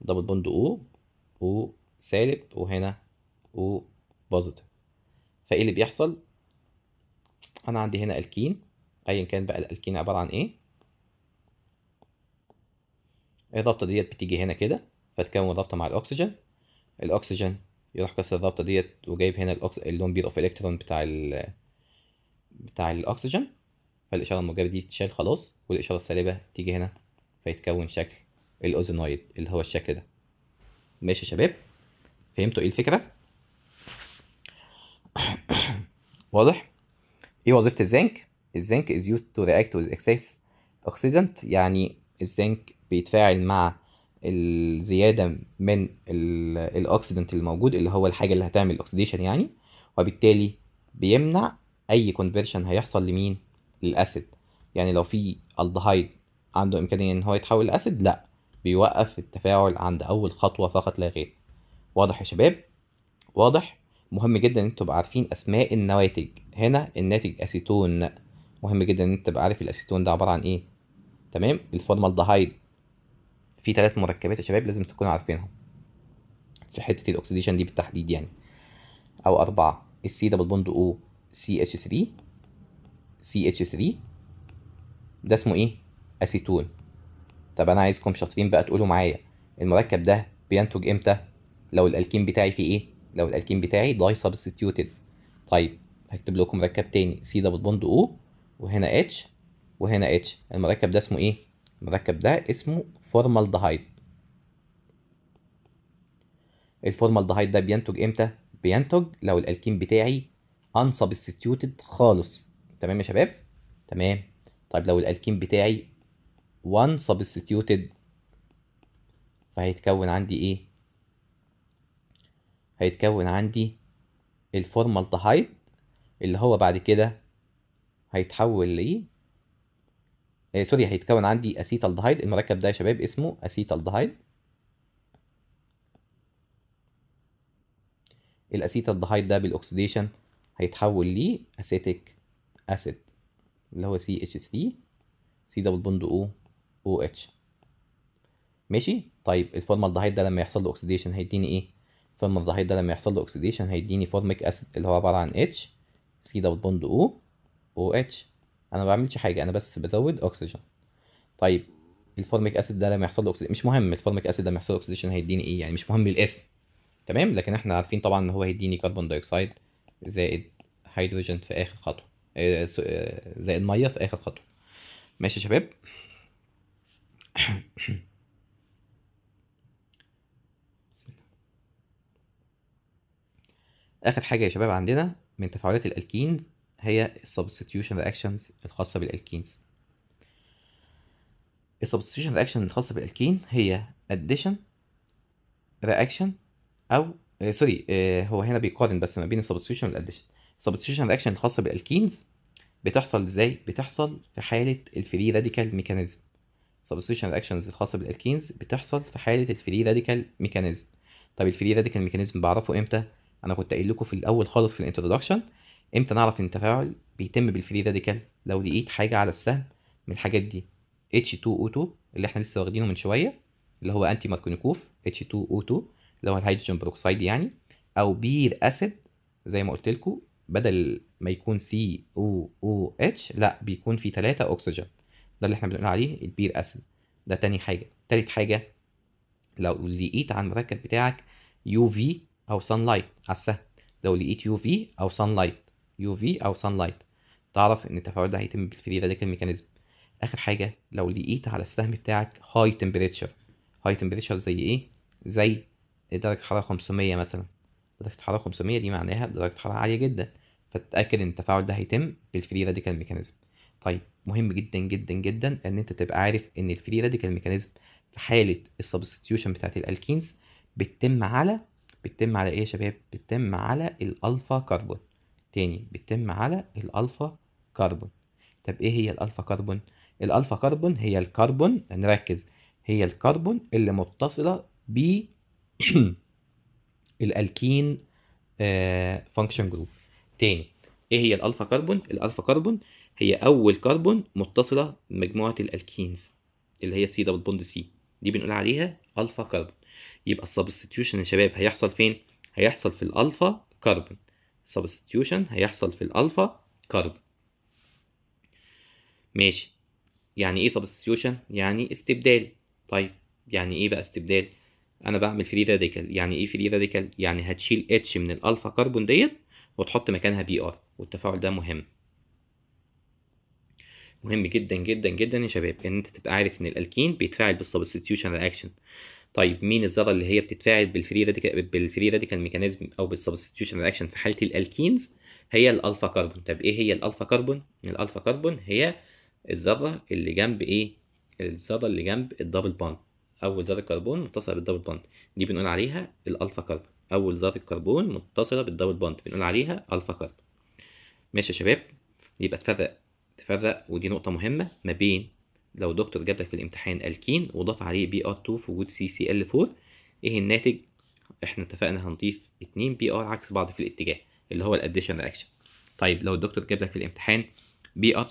A: دبل بوند او او سالب وهنا او بوزيتيف فايه اللي بيحصل انا عندي هنا الكين ايا كان بقى الالكين عباره عن ايه, إيه الرابطه ديت بتيجي هنا كده فتكون رابطه مع الاكسجين الاكسجين يروح كسر الرابطه ديت وجايب هنا الأكس... اللون بير اوف الكترون بتاع ال... بتاع الاكسجين فالاشاره الموجبه دي تتشال خلاص والاشاره السالبه تيجي هنا فيتكون شكل الاوزونويد اللي هو الشكل ده ماشي يا شباب فهمتوا ايه الفكره <coughs> واضح ايه وظيفه الزنك الزنك is used to react with excess oxidant يعني الزنك بيتفاعل مع الزياده من الاكسيدنت الموجود اللي هو الحاجه اللي هتعمل الاكسيديشن يعني وبالتالي بيمنع اي كونفرشن هيحصل لمين للاسيد يعني لو في الدهايد عنده امكانيه ان هو يتحول لاسيد لا بيوقف التفاعل عند اول خطوه فقط لا غير واضح يا شباب واضح مهم جدا ان انتوا تبقوا عارفين اسماء النواتج هنا الناتج اسيتون مهم جدا ان انت تبقى عارف الاسيتون ده عباره عن ايه تمام الفورمالدهايد في ثلاث مركبات يا شباب لازم تكونوا عارفينهم في حته الاكسديشن دي بالتحديد يعني او اربعه السي دبل بوند او سي اتش 3 سي اتش 3 ده اسمه ايه اسيتون طب انا عايزكم شاطرين بقى تقولوا معايا المركب ده بينتج امتى لو الالكين بتاعي فيه ايه لو الالكين بتاعي داي سبستيوتد طيب هكتب لكم مركب تاني سي دبل بوند او وهنا اتش وهنا اتش المركب ده اسمه ايه المركب ده اسمه فورمالدهايد الفورمالدهايد ده بينتج امتى بينتج لو الالكين بتاعي ان سبستيوتد خالص تمام يا شباب تمام طيب لو الالكين بتاعي وان سبستيوتد فهيتكون عندي ايه هيتكون عندي الفورمالدهايد اللي هو بعد كده هيتحول ل آه سوري هيتكون عندي اسيتالدهايد المركب ده يا شباب اسمه اسيتالدهايد الاسيتالدهايد ده بالأكسديشن هيتحول لي اسيتيك اسيد اللي هو CH3 سي دبل بوند او او اتش ماشي طيب الفورمالدهايد ده لما يحصل له أكسديشن هيديني ايه الضحيه ده لما يحصل له اوكسيديشن هيديني فورميك اسيد اللي هو عباره عن اتش سي دبل بوند او او اتش انا ما بعملش حاجه انا بس بزود اكسجين طيب الفورميك اسيد ده لما يحصل له اوكسيديشن مش مهم الفورميك اسيد ده لما يحصل له اوكسيديشن هيديني ايه يعني مش مهم الاسم تمام لكن احنا عارفين طبعا ان هو هيديني كربون دايوكسيد زائد هيدروجين في اخر خطوه آه، آه، زائد ميه في اخر خطوه ماشي يا شباب <clears throat> اخر حاجه يا شباب عندنا من تفاعلات الالكينز هي السبستيوشن رياكشنز الخاصه بالالكينز السبستيوشن رياكشن الخاصه بالالكين هي اديشن رياكشن او سوري آه، آه، هو هنا بيقارن بس ما بين السبستيوشن والاديشن السبستيوشن رياكشن الخاصه بالالكينز بتحصل ازاي بتحصل في حاله الفري راديكال ميكانيزم سبستيوشن رياكشنز الخاصه بالالكينز بتحصل في حاله الفري راديكال ميكانيزم طب الفري راديكال ميكانيزم بعرفه امتى انا كنت قايل لكم في الاول خالص في الانترودكشن امتى نعرف ان التفاعل بيتم بالفري راديكال لو لقيت حاجه على السهم من الحاجات دي H2O2 اللي احنا لسه واخدينه من شويه اللي هو انتي ماركونيكوف H2O2 اللي هو الهيدروجين بروكسيد يعني او بير اسيد زي ما قلت لكم بدل ما يكون COOH لا بيكون في ثلاثة اكسجين ده اللي احنا بنقول عليه البير اسيد ده تاني حاجه تالت حاجه لو لقيت على المركب بتاعك يو في او سان لايت على السهل لو لقيت يو في او سان لايت يو في او سان لايت تعرف ان التفاعل ده هيتم بالفري راديكال ميكانيزم اخر حاجه لو لقيت على السهم بتاعك هاي تمبريتشر هاي تمبريتشر زي ايه زي درجه حراره 500 مثلا درجه حراره 500 دي معناها درجه حراره عاليه جدا فتتاكد ان التفاعل ده هيتم بالفري راديكال ميكانيزم طيب مهم جدا جدا جدا ان انت تبقى عارف ان الفري راديكال ميكانيزم في حاله السبستيوشن بتاعت الالكينز بتتم على بتتم على ايه يا شباب بتتم على الالفا كربون تاني بتتم على الالفا كربون طب ايه هي الالفا كربون الالفا كربون هي الكربون نركز هي الكربون اللي متصله ب <coughs> الالكين فانكشن آه، جروب تاني ايه هي الالفا كربون الالفا كربون هي اول كربون متصله بمجموعه الالكينز اللي هي سي دبل بوند سي دي بنقول عليها الفا كربون يبقى السبستيوشن يا شباب هيحصل فين هيحصل في الالفا كربون سبستيوشن هيحصل في الالفا كربون ماشي يعني ايه سبستيوشن يعني استبدال طيب يعني ايه بقى استبدال انا بعمل فري راديكال يعني ايه فري راديكال يعني هتشيل اتش من الالفا كربون ديت وتحط مكانها بي ار والتفاعل ده مهم مهم جدا جدا جدا يا شباب ان انت تبقى عارف ان الالكين بيتفاعل بالسبستيوشن رياكشن طيب مين الذره اللي هي بتتفاعل بالفري راديكال بالفري راديكال ميكانيزم او بالسبستيوشن رياكشن في حاله الالكينز هي الالفا كربون طب ايه هي الالفا كربون الالفا كربون هي الذره اللي جنب ايه الذره اللي جنب الدبل بوند اول ذره كربون متصله بالدبل بوند دي بنقول عليها الالفا كربون اول ذره كربون متصله بالدبل بوند بنقول عليها الفا كربون ماشي يا شباب يبقى تفرق تفرق ودي نقطه مهمه ما بين لو دكتور جاب لك في الامتحان الكين وضاف عليه بي ار 2 في وجود سي سي ال 4 ايه الناتج احنا اتفقنا هنضيف 2 بي ار عكس بعض في الاتجاه اللي هو الاديشن رياكشن طيب لو الدكتور جاب لك في الامتحان بي ار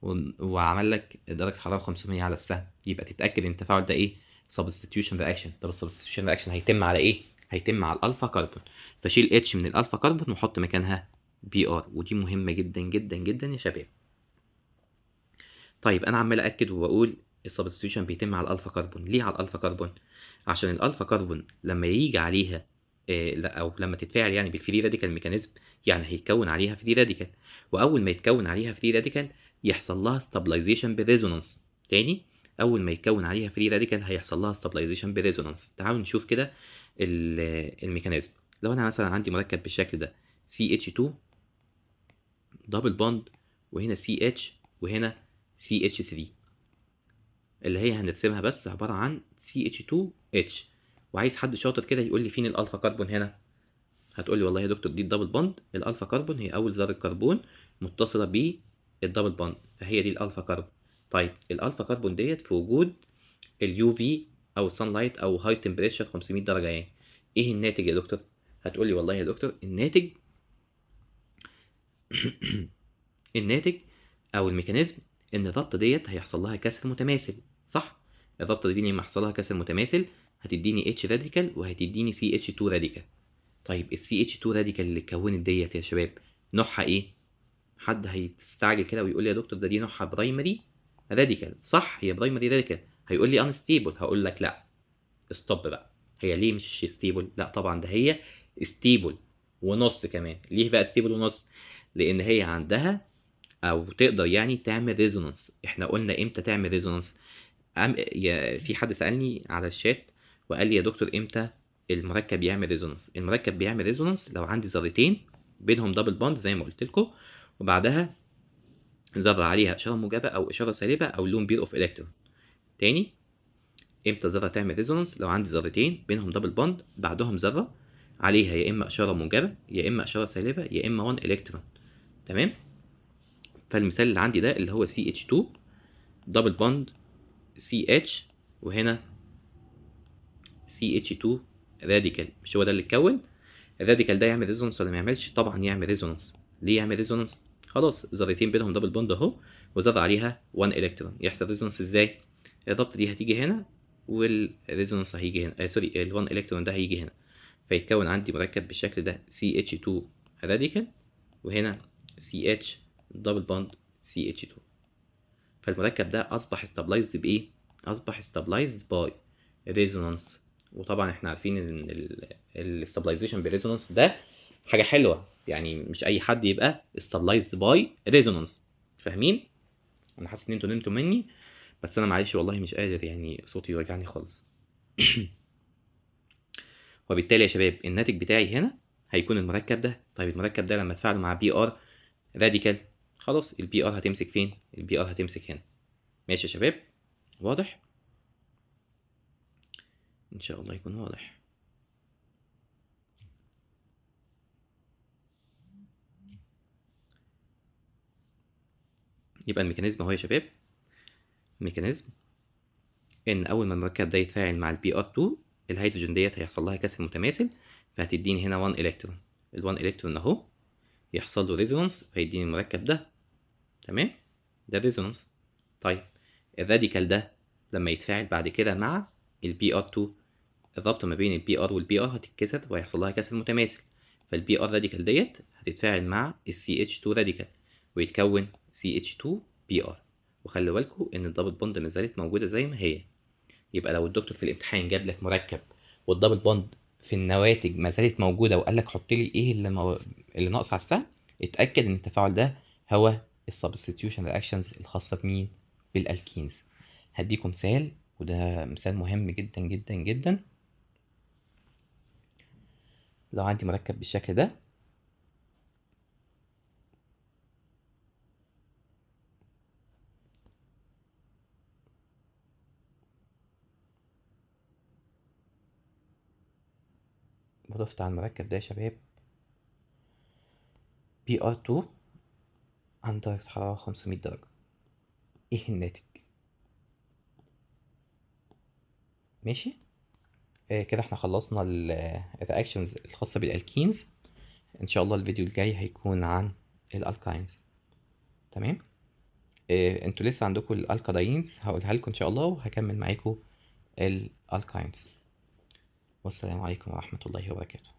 A: 2 وعمل لك درجه حراره 500 على السهم يبقى تتاكد ان التفاعل ده ايه سبستيوشن رياكشن طب السبستيوشن رياكشن هيتم على ايه هيتم على الالفا كربون فشيل اتش من الالفا كربون وحط مكانها بي ار ودي مهمه جدا جدا جدا يا شباب طيب انا عمال اكد وبقول السبستيوشن بيتم على الالفا كربون ليه على الالفا كربون عشان الالفا كربون لما يجي عليها آه، او لما تتفاعل يعني بالفري راديكال ميكانيزم يعني هيتكون عليها فري راديكال واول ما يتكون عليها فري راديكال يحصل لها ستابلايزيشن بريزونانس تاني اول ما يتكون عليها فري راديكال هيحصل لها ستابلايزيشن بريزونانس تعالوا نشوف كده الميكانيزم لو انا مثلا عندي مركب بالشكل ده CH2 دبل بوند وهنا CH وهنا سي اتش 3 اللي هي هنرسمها بس عباره عن سي اتش 2 اتش وعايز حد شاطر كده يقول لي فين الالفا كربون هنا هتقول لي والله يا دكتور دي الدبل بوند الالفا كربون هي اول ذره كربون متصله بالدبل بوند فهي دي الالفا كربون طيب الالفا كربون ديت في وجود اليو في او الصن لايت او هاي تمبريتشر 500 درجه يعني ايه الناتج يا دكتور هتقول لي والله يا دكتور الناتج <clears throat> الناتج او الميكانيزم ان الرابطه ديت هيحصل لها كسر متماثل صح الرابطه دي لما يحصل لها كسر متماثل هتديني اتش راديكال وهتديني سي اتش 2 راديكال طيب السي اتش 2 راديكال اللي اتكونت ديت يا شباب نوعها ايه حد هيستعجل كده ويقول لي يا دكتور ده دي نوعها برايمري راديكال صح هي برايمري راديكال هيقول لي انستيبل هقول لك لا ستوب بقى هي ليه مش ستيبل لا طبعا ده هي ستيبل ونص كمان ليه بقى ستيبل ونص لان هي عندها او تقدر يعني تعمل ريزونانس احنا قلنا امتى تعمل ريزونانس أم... في حد سالني على الشات وقال لي يا دكتور امتى المركب يعمل ريزونانس المركب بيعمل ريزونانس لو عندي ذرتين بينهم دبل بوند زي ما قلت لكم وبعدها ذره عليها اشاره موجبه او اشاره سالبه او لون بير اوف الكترون تاني امتى الذره تعمل ريزونانس لو عندي ذرتين بينهم دبل بوند بعدهم ذره عليها يا اما اشاره موجبه يا اما اشاره سالبه يا اما 1 الكترون تمام فالمثال اللي عندي ده اللي هو CH2 دبل بوند CH وهنا CH2 راديكال مش هو ده اللي اتكون الراديكال ده يعمل ريزونانس ولا ما يعملش طبعا يعمل ريزونانس ليه يعمل ريزونانس خلاص ذرتين بينهم دبل بوند اهو وزاد عليها 1 الكترون يحصل ريزونانس ازاي الضبط دي هتيجي هنا والريزونانس هيجي هنا آه سوري ال1 الكترون ده هيجي هنا فيتكون عندي مركب بالشكل ده CH2 راديكال وهنا CH دبل بوند سي اتش 2 فالمركب ده اصبح استابلايزد بايه اصبح استابلايزد باي ريزونانس وطبعا احنا عارفين ان الاستابلايزيشن بريزونانس ده حاجه حلوه يعني مش اي حد يبقى استابلايزد باي ريزونانس فاهمين انا حاسس ان انتوا نمتوا مني بس انا معلش والله مش قادر يعني صوتي يوجعني خالص <clears throat> وبالتالي يا شباب الناتج بتاعي هنا هيكون المركب ده طيب المركب ده لما اتفاعل مع بي ار راديكال خلاص البي ار هتمسك فين البي ار هتمسك هنا ماشي يا شباب واضح ان شاء الله يكون واضح يبقى الميكانيزم اهو يا شباب الميكانيزم ان اول ما المركب ده يتفاعل مع البي ار 2 الهيدروجين ديت هيحصل لها كسر متماثل فهتديني هنا 1 الكترون ال1 الكترون اهو يحصل له ريزونانس فيديني المركب ده تمام ده ريزونانس طيب الراديكال ده لما يتفاعل بعد كده مع البي ار 2 الربط ما بين البي ار والبي ار هتتكسر وهيحصل لها كسر متماثل فالبي ار راديكال ديت هتتفاعل مع السي اتش 2 راديكال ويتكون سي اتش 2 بي ار وخلي بالكم ان الدبل بوند ما زالت موجوده زي ما هي يبقى لو الدكتور في الامتحان جاب لك مركب والدبل بوند في النواتج ما زالت موجوده وقال لك حط لي ايه اللي اللي ناقص على السهم اتاكد ان التفاعل ده هو السبستيوشن رياكشنز الخاصه بمين بالالكينز هديكم مثال وده مثال مهم جدا جدا جدا لو عندي مركب بالشكل ده ضفت على المركب ده يا شباب بي ار 2 عن درجة حرارة 500 درجة ايه الناتج ماشي آه كده احنا خلصنا الرياكشنز آه، الخاصة بالالكينز ان شاء الله الفيديو الجاي هيكون عن الالكاينز تمام آه انتوا لسه عندكم الالكاينز هقولها لكم ان شاء الله وهكمل معاكم الالكاينز والسلام عليكم ورحمة الله وبركاته